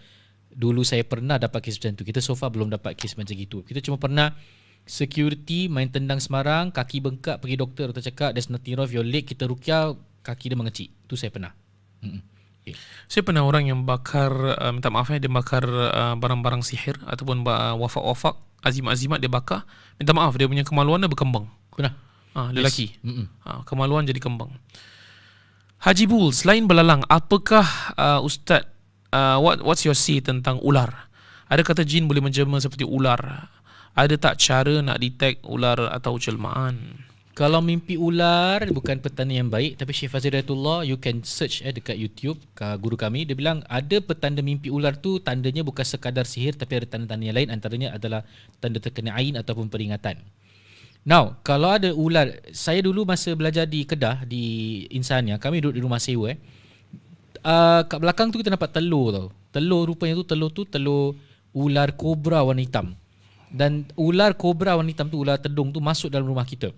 Dulu saya pernah dapat kes macam tu. Kita so far belum dapat kes macam itu. Kita cuma pernah security main tendang semarang, kaki bengkak pergi doktor. Doktor cakap, there's nothing wrong with your leg. Kita rukia, kaki dia mengecik. Tu saya pernah. Mm-mm. Ya. Saya pernah orang yang bakar uh, minta maaf ya dia bakar uh, barang-barang sihir ataupun wafak-wafak azimat-azimat dia bakar minta maaf dia punya kemaluan dia berkembang. Pernah. Ha, lelaki. Yes. Ha, kemaluan jadi kembang. Haji Bul, selain belalang, apakah uh, ustaz uh, what what's your see tentang ular? Ada kata jin boleh menjelma seperti ular. Ada tak cara nak detect ular atau celmaan? Kalau mimpi ular bukan petani yang baik tapi Syekh Fazilatullah you can search eh dekat YouTube guru kami dia bilang ada petanda mimpi ular tu tandanya bukan sekadar sihir tapi ada tanda-tanda yang lain antaranya adalah tanda terkena ain ataupun peringatan. Now, kalau ada ular, saya dulu masa belajar di Kedah di Insania, kami duduk di rumah sewa eh. Uh, kat belakang tu kita nampak telur tau. Telur rupanya tu telur tu telur ular kobra warna hitam. Dan ular kobra warna hitam tu ular tedung tu masuk dalam rumah kita.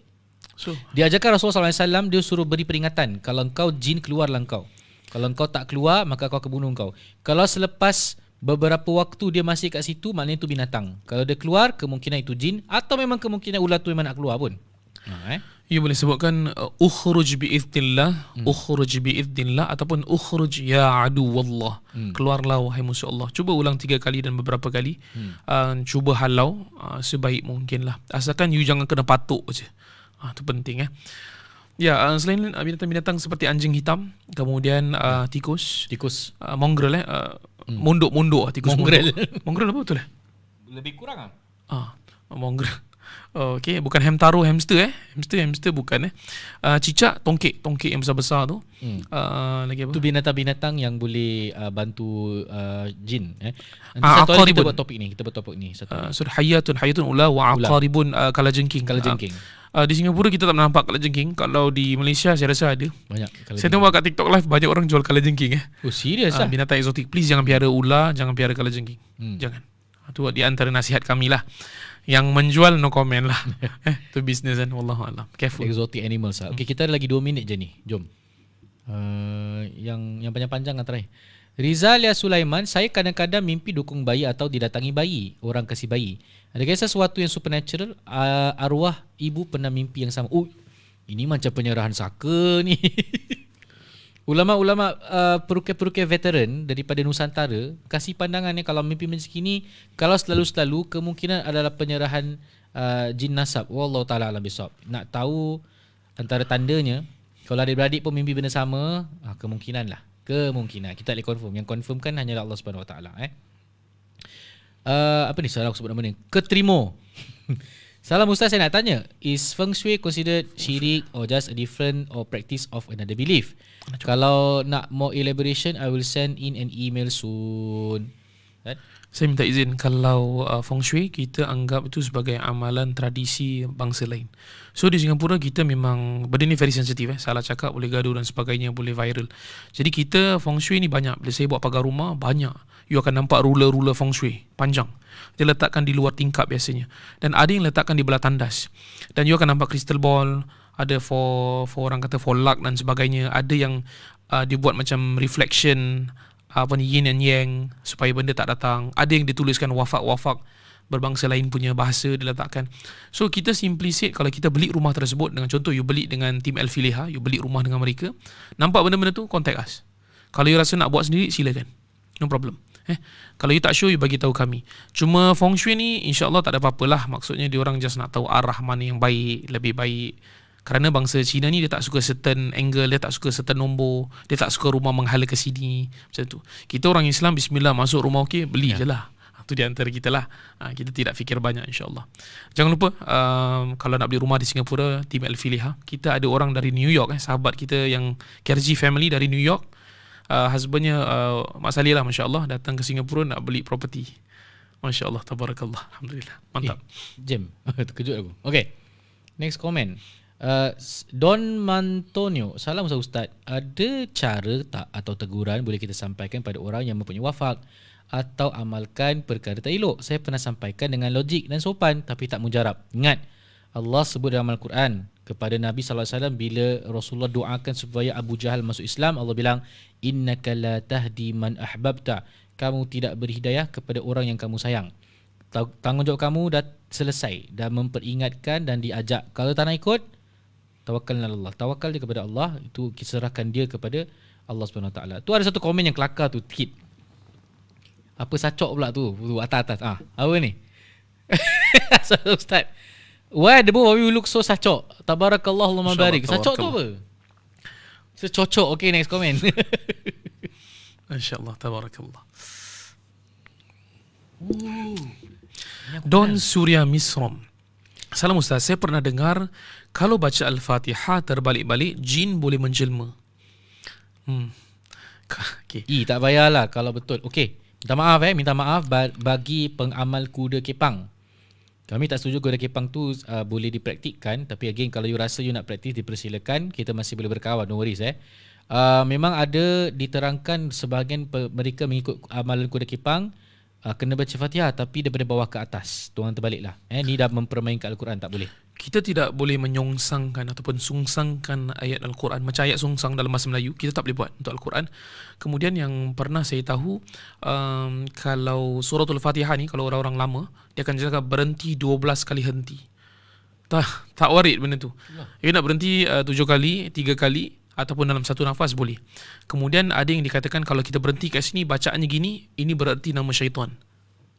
So, diajarkan Rasulullah SAW dia suruh beri peringatan kalau engkau jin keluarlah engkau. Kalau engkau tak keluar maka kau akan bunuh engkau. Kalau selepas beberapa waktu dia masih kat situ maknanya itu binatang. Kalau dia keluar kemungkinan itu jin atau memang kemungkinan ular tu memang nak keluar pun. Ha eh. Ia boleh sebutkan uh, ukhruj bi idzillah, hmm. ukhruj bi idzillah ataupun ukhruj ya adu wallah. Hmm. Keluarlah wahai musuh Allah. Cuba ulang tiga kali dan beberapa kali. Hmm. Uh, cuba halau uh, sebaik mungkinlah. Asalkan you jangan kena patuk je. Ah, itu penting eh. Ya, uh, selain ah, binatang-binatang seperti anjing hitam, kemudian uh, tikus, tikus, uh, mongrel eh, uh, hmm. munduk-munduk lah tikus mongrel. mongrel apa betul eh? Lebih kurang ah. Ah, mongrel. Uh, okay, bukan hamtaro hamster eh. Hamster hamster bukan eh. Uh, cicak tongkek, tongkek yang besar-besar tu. Hmm. Uh, lagi apa? Tu binatang-binatang yang boleh uh, bantu uh, jin eh. Nanti uh, satu hari kita buat topik ni, kita buat topik ni satu. Uh, Sur hayatun hayatun ula wa uh, kala jengking, Uh, uh, di Singapura kita tak nampak kala jengking. Kalau di Malaysia saya rasa ada. Banyak kala Saya tengok kat TikTok live banyak orang jual kala jengking eh. Oh serius ah. Uh, binatang eksotik, please jangan piara ular, jangan piara kala jengking. Hmm. Jangan. Itu di antara nasihat kami lah. Yang menjual no comment lah Itu eh, business Allah kan, Wallahualam Careful Exotic animals lah Okay kita ada lagi dua minit je ni Jom uh, Yang yang panjang-panjang lah try Rizalia Sulaiman Saya kadang-kadang mimpi dukung bayi Atau didatangi bayi Orang kasih bayi Ada kisah sesuatu yang supernatural uh, Arwah ibu pernah mimpi yang sama Oh ini macam penyerahan saka ni Ulama-ulama uh, peruke-peruke veteran daripada Nusantara kasih pandangan ni kalau mimpi macam ini kalau selalu-selalu kemungkinan adalah penyerahan uh, jin nasab. Wallahu taala alam bisawab. Nak tahu antara tandanya kalau ada beradik pun mimpi benda sama, ah, kemungkinan lah. Kemungkinan. Kita boleh confirm. Yang confirm kan hanyalah Allah Subhanahu Wa Taala eh. Uh, apa ni salah aku sebut nama ni? Keterima. Salam Ustaz, saya nak tanya Is Feng Shui considered syirik or just a different or practice of another belief? Kalau nak more elaboration, I will send in an email soon kan? Saya minta izin kalau uh, feng shui kita anggap itu sebagai amalan tradisi bangsa lain. So di Singapura kita memang benda ni very sensitive eh. Salah cakap boleh gaduh dan sebagainya boleh viral. Jadi kita feng shui ni banyak. Bila saya buat pagar rumah banyak. You akan nampak ruler-ruler feng shui panjang. Dia letakkan di luar tingkap biasanya. Dan ada yang letakkan di belah tandas. Dan you akan nampak crystal ball. Ada for, for orang kata for luck dan sebagainya. Ada yang uh, dibuat macam reflection. Reflection apa ni yin dan yang supaya benda tak datang ada yang dituliskan wafak-wafak berbangsa lain punya bahasa diletakkan so kita simply said kalau kita beli rumah tersebut dengan contoh you beli dengan tim El Filiha you beli rumah dengan mereka nampak benda-benda tu contact us kalau you rasa nak buat sendiri silakan no problem Eh, kalau you tak sure, you bagi tahu kami. Cuma feng shui ni, insyaAllah tak ada apa-apa lah. Maksudnya, diorang just nak tahu arah mana yang baik, lebih baik kerana bangsa Cina ni dia tak suka certain angle dia tak suka certain nombor dia tak suka rumah menghala ke sini macam tu kita orang Islam bismillah masuk rumah okey beli ya. je lah ha, tu di antara kita lah ha, kita tidak fikir banyak insyaAllah jangan lupa um, kalau nak beli rumah di Singapura tim Al-Filiha kita ada orang dari New York eh, sahabat kita yang Kerji family dari New York uh, husbandnya uh, Mak Salih lah insyaAllah datang ke Singapura nak beli property Masya Allah, Tabarakallah Alhamdulillah, mantap eh, Jim, terkejut aku Okay, next comment Uh, Don Mantonio, salam Ustaz Ustaz. Ada cara tak atau teguran boleh kita sampaikan pada orang yang mempunyai wafak atau amalkan perkara tak elok? Saya pernah sampaikan dengan logik dan sopan tapi tak mujarab. Ingat, Allah sebut dalam Al-Quran kepada Nabi sallallahu alaihi wasallam bila Rasulullah doakan supaya Abu Jahal masuk Islam, Allah bilang Inna la tahdi man ahbabta. Kamu tidak berhidayah kepada orang yang kamu sayang. Tanggungjawab kamu dah selesai dah memperingatkan dan diajak kalau tak nak ikut tawakkalna Allah. Tawakal dia kepada Allah itu kisahkan dia kepada Allah Subhanahu taala. Tu ada satu komen yang kelakar tu tip. Apa sacok pula tu? Tu atas-atas ah. Apa ni? so, Ustaz. Why the boy you look so sacok? Tabarakallah Allahumma barik. Sacok tu apa? Secocok. Okay next comment. Insyaallah. tabarakallah. Don Surya Misrom. Salam Ustaz, saya pernah dengar kalau baca Al-Fatihah terbalik-balik, jin boleh menjelma. Hmm. Okay. Eh, tak payahlah kalau betul. Okey, minta maaf eh. Minta maaf bagi pengamal kuda kepang. Kami tak setuju kuda kepang tu uh, boleh dipraktikkan. Tapi again, kalau you rasa you nak praktis, dipersilakan. Kita masih boleh berkawan. No worries eh. Uh, memang ada diterangkan sebahagian mereka mengikut amalan kuda kepang uh, kena baca Fatihah tapi daripada bawah ke atas. tuan terbalik lah. Eh ni dah mempermainkan al-Quran tak boleh kita tidak boleh menyongsangkan ataupun sungsangkan ayat Al-Quran macam ayat sungsang dalam bahasa Melayu kita tak boleh buat untuk Al-Quran kemudian yang pernah saya tahu um, kalau suratul Fatihah ni kalau orang-orang lama dia akan cakap berhenti 12 kali henti tak tak worried benda tu ya. nak berhenti uh, 7 kali 3 kali ataupun dalam satu nafas boleh kemudian ada yang dikatakan kalau kita berhenti kat sini bacaannya gini ini berarti nama syaitan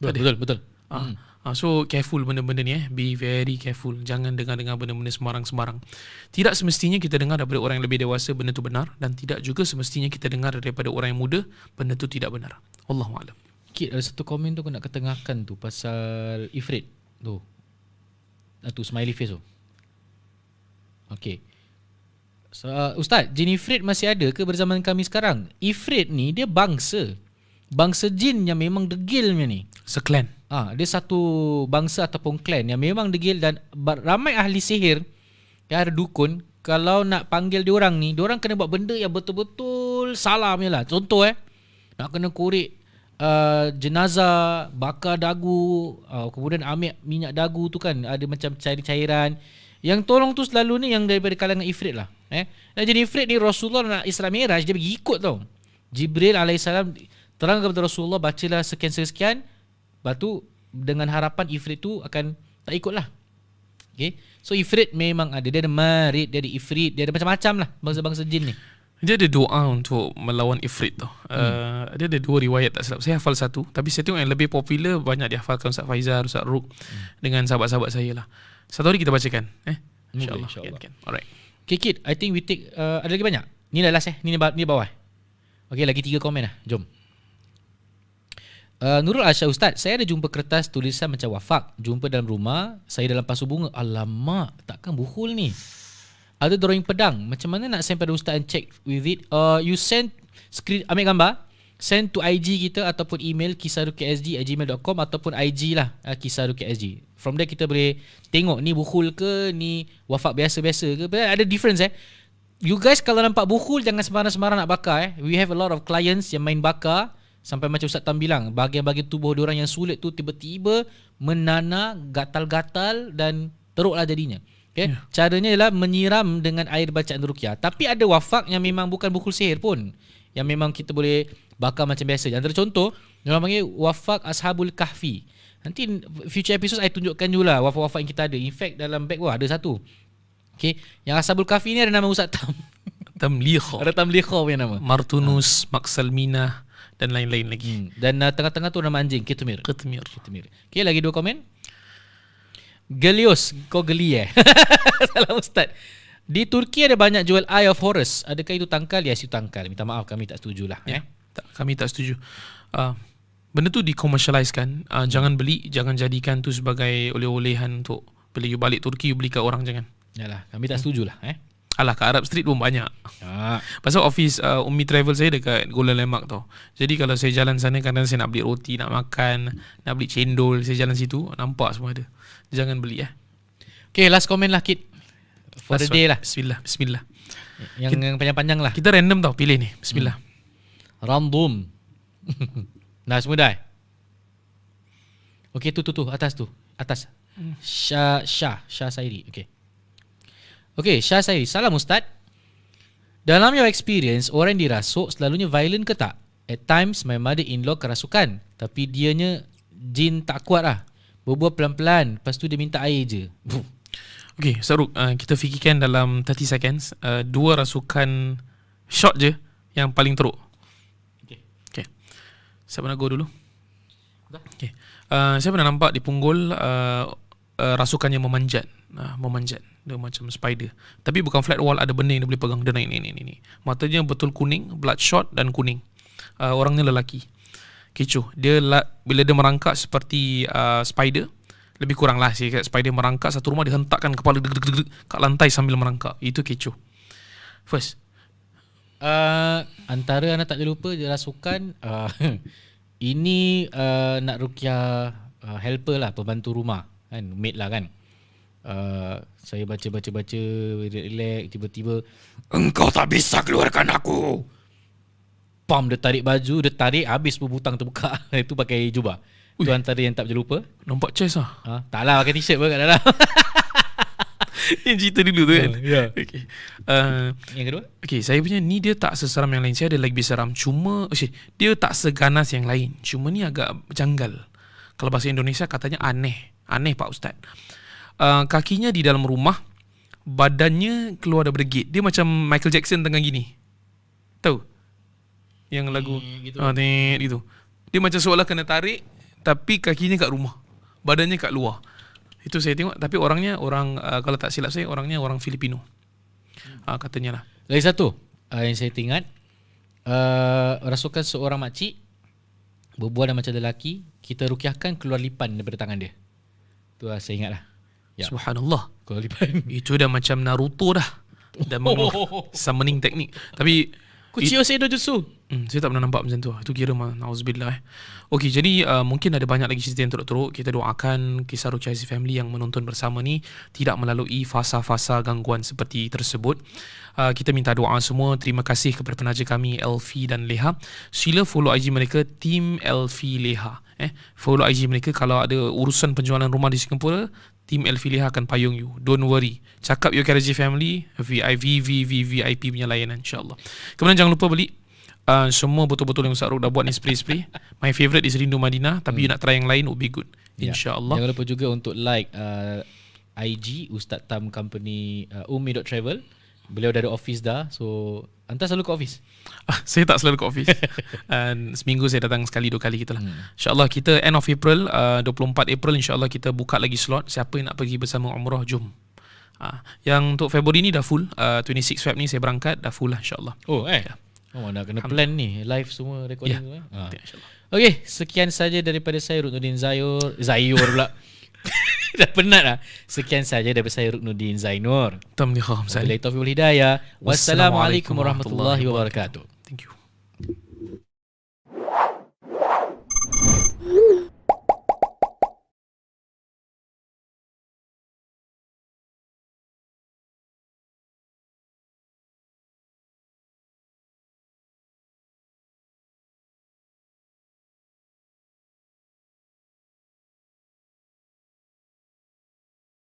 betul, betul, betul. Ah, hmm. Ah, so careful benda-benda ni eh. Be very careful. Jangan dengar-dengar benda-benda sembarang-sembarang. Tidak semestinya kita dengar daripada orang yang lebih dewasa benda tu benar dan tidak juga semestinya kita dengar daripada orang yang muda benda tu tidak benar. Allah a'lam. Kit ada satu komen tu aku nak ketengahkan tu pasal Ifrit tu. Ah, tu smiley face tu. Okay. So, uh, Ustaz, jin Ifrit masih ada ke berzaman kami sekarang? Ifrit ni dia bangsa. Bangsa jin yang memang degilnya ni. Seklan. Ah, ha, dia satu bangsa ataupun klan yang memang degil dan ramai ahli sihir yang ada dukun. Kalau nak panggil dia orang ni, dia orang kena buat benda yang betul-betul salah lah. Contoh eh, nak kena kurik uh, jenazah, bakar dagu, uh, kemudian ambil minyak dagu tu kan, ada macam cairan-cairan. Yang tolong tu selalu ni yang daripada kalangan ifrit lah. Eh. Dan jadi ifrit ni Rasulullah nak Isra Miraj, dia pergi ikut tau. Jibril alaihissalam terang kepada Rasulullah, bacalah sekian-sekian, sekian, Lepas tu dengan harapan ifrit tu akan tak ikut lah. Okay. So ifrit memang ada. Dia ada marit, dia ada ifrit, dia ada macam-macam lah bangsa-bangsa jin ni. Dia ada doa untuk melawan ifrit tu. Hmm. Uh, dia ada dua riwayat tak silap. Saya hafal satu. Tapi saya tengok yang lebih popular banyak dihafalkan Ustaz Faizal, Ustaz Ruk hmm. dengan sahabat-sahabat saya lah. Satu hari kita bacakan. Eh? InsyaAllah. Kan, kan. Okay, insya okay, okay. Alright. Kikit, okay, I think we take, uh, ada lagi banyak? Ni dah last eh. Ni, ni bawah. Eh? Okay, lagi tiga komen lah. Jom. Uh, Nurul Asya Ustaz, saya ada jumpa kertas tulisan macam wafak. Jumpa dalam rumah, saya dalam pasu bunga. Alamak, takkan buhul ni. Ada drawing pedang. Macam mana nak send pada Ustaz and check with it? Uh, you send screen, ambil gambar. Send to IG kita ataupun email kisaruksd at gmail.com ataupun IG lah uh, eh, kisaruksd. From there kita boleh tengok ni buhul ke, ni wafak biasa-biasa ke. But ada difference eh. You guys kalau nampak buhul jangan sembarang-sembarang nak bakar eh. We have a lot of clients yang main bakar. Sampai macam Ustaz Tan bilang Bahagian-bahagian tubuh orang yang sulit tu Tiba-tiba menana Gatal-gatal dan teruklah jadinya okay? yeah. Caranya ialah menyiram dengan air bacaan rukyah Tapi ada wafak yang memang bukan bukul sihir pun Yang memang kita boleh bakar macam biasa Antara contoh Orang panggil wafak ashabul kahfi Nanti future episode saya tunjukkan jula wafak-wafak yang kita ada. In fact dalam back pun ada satu. Okay, yang Ashabul Kahfi ni ada nama Ustaz Tam. Tamliho. Ada Tamliho punya nama. Martunus ha. Maksalmina dan lain-lain lagi. Hmm. Dan uh, tengah-tengah tu nama anjing Ketumir. Ketumir. Ketumir. Okey, lagi dua komen. Gelios, kau geli eh. Salam ustaz. Di Turki ada banyak jual Eye of Horus. Adakah itu tangkal? Ya, yes, itu tangkal. Minta maaf kami tak setujulah, ya. Eh? Tak, kami tak setuju. Uh, benda tu dikomersialiskan. Uh, hmm. jangan beli, jangan jadikan tu sebagai oleh-olehan untuk beli balik Turki, beli ke orang jangan. Yalah, kami tak hmm. setuju lah. eh. Alah kat Arab Street pun banyak ya. Pasal office uh, Umi travel saya Dekat Golden Landmark tu Jadi kalau saya jalan sana Kadang saya nak beli roti Nak makan Nak beli cendol Saya jalan situ Nampak semua ada Jangan beli eh Okay last comment lah Kit For last the day one. lah Bismillah Bismillah Yang panjang-panjang lah Kita random tau Pilih ni Bismillah hmm. Random Nah semua dah eh? Okay tu tu tu Atas tu Atas Syah hmm. Syah Syah Sairi Okay Okay, Syah saya Salam Ustaz Dalam your experience Orang yang dirasuk Selalunya violent ke tak? At times My mother-in-law kerasukan Tapi dianya Jin tak kuat lah Berbuah pelan-pelan Lepas tu dia minta air je Okay, Saruk uh, Kita fikirkan dalam 30 seconds uh, Dua rasukan Shot je Yang paling teruk Okay, okay. Siapa nak go dulu? Okay. Uh, saya pernah nampak di punggol uh, uh, rasukannya memanjat uh, memanjat dia macam spider tapi bukan flat wall ada benda yang dia boleh pegang dia naik ni ni ni matanya betul kuning bloodshot dan kuning uh, ah, orangnya lelaki kecoh dia la- bila dia merangkak seperti uh, spider lebih kurang lah sikit spider merangkak satu rumah dihentakkan kepala deg deg deg kat lantai sambil merangkak itu kecoh first uh, antara anak tak terlupa dia rasukan uh, ini uh, nak rukia uh, helper lah pembantu rumah kan mid lah kan uh, saya baca baca baca relax tiba-tiba engkau tak bisa keluarkan aku pam dia tarik baju dia tarik habis berbutang terbuka itu pakai jubah Ui. Itu antara yang tak boleh lupa Nampak chest lah ha? Tak lah, pakai t-shirt pun kat dalam Yang dulu tu kan yeah, ya. Okay. Uh, yang kedua okay, Saya punya ni dia tak seseram yang lain Saya ada lebih seram Cuma oh okay, Dia tak seganas yang lain Cuma ni agak janggal Kalau bahasa Indonesia katanya aneh Aneh Pak Ustaz. Uh, kakinya di dalam rumah, badannya keluar daripada gate. Dia macam Michael Jackson tengah gini. Tahu? Yang lagu. Ah, gitu. Uh, gitu. Dia macam seolah kena tarik, tapi kakinya kat rumah. Badannya kat luar. Itu saya tengok. Tapi orangnya, orang uh, kalau tak silap saya, orangnya orang Filipino. Uh, katanya lah. Lagi satu uh, yang saya ingat. Uh, rasukan seorang makcik berbuah dan macam lelaki kita rukiahkan keluar lipan daripada tangan dia. Tu lah saya ingat lah yep. Ya. Subhanallah Itu dah macam Naruto dah Dan oh. Oh. summoning teknik Tapi Kuchiyo Seido Jutsu hmm, Saya tak pernah nampak macam tu Itu kira mah Na'udzubillah eh. Okay jadi uh, Mungkin ada banyak lagi cerita yang teruk-teruk Kita doakan Kisah Ruchaisi Family Yang menonton bersama ni Tidak melalui Fasa-fasa gangguan Seperti tersebut uh, Kita minta doa semua Terima kasih kepada penaja kami Elfi dan Leha Sila follow IG mereka Team Elfi Leha eh follow IG mereka kalau ada urusan penjualan rumah di Singapura Tim Elfilia akan payung you. Don't worry. Cakap your Karaji family, VIP, VIP, VIP punya layanan insyaAllah. Kemudian jangan lupa beli uh, semua botol-botol yang Ustaz Ruk dah buat ni spray-spray. My favorite is Rindu Madinah. Tapi hmm. you nak try yang lain, would be good. Ya. InsyaAllah. Ya. Jangan lupa juga untuk like uh, IG Ustaz Tam Company uh, Umi.travel. Travel. Beliau dah ada office dah. So, anda selalu ke office? Ah, saya tak selalu ke office. And seminggu saya datang sekali dua kali gitulah. Hmm. Insya-Allah kita end of April, uh, 24 April insya-Allah kita buka lagi slot. Siapa yang nak pergi bersama umrah, jom. Ah, uh, yang untuk Februari ni dah full. Uh, 26 Feb ni saya berangkat dah full lah insya-Allah. Oh, eh. Yeah. Oh, anda kena plan ni live semua recording yeah. Ya. tu eh. Ha. Ah. Okey, sekian saja daripada saya Rudin Zayur, Zayur pula. Dah penat lah Sekian sahaja daripada saya Ruknuddin Zainur Alhamdulillah Taufiq Hidayah Wassalamualaikum warahmatullahi wabarakatuh Thank you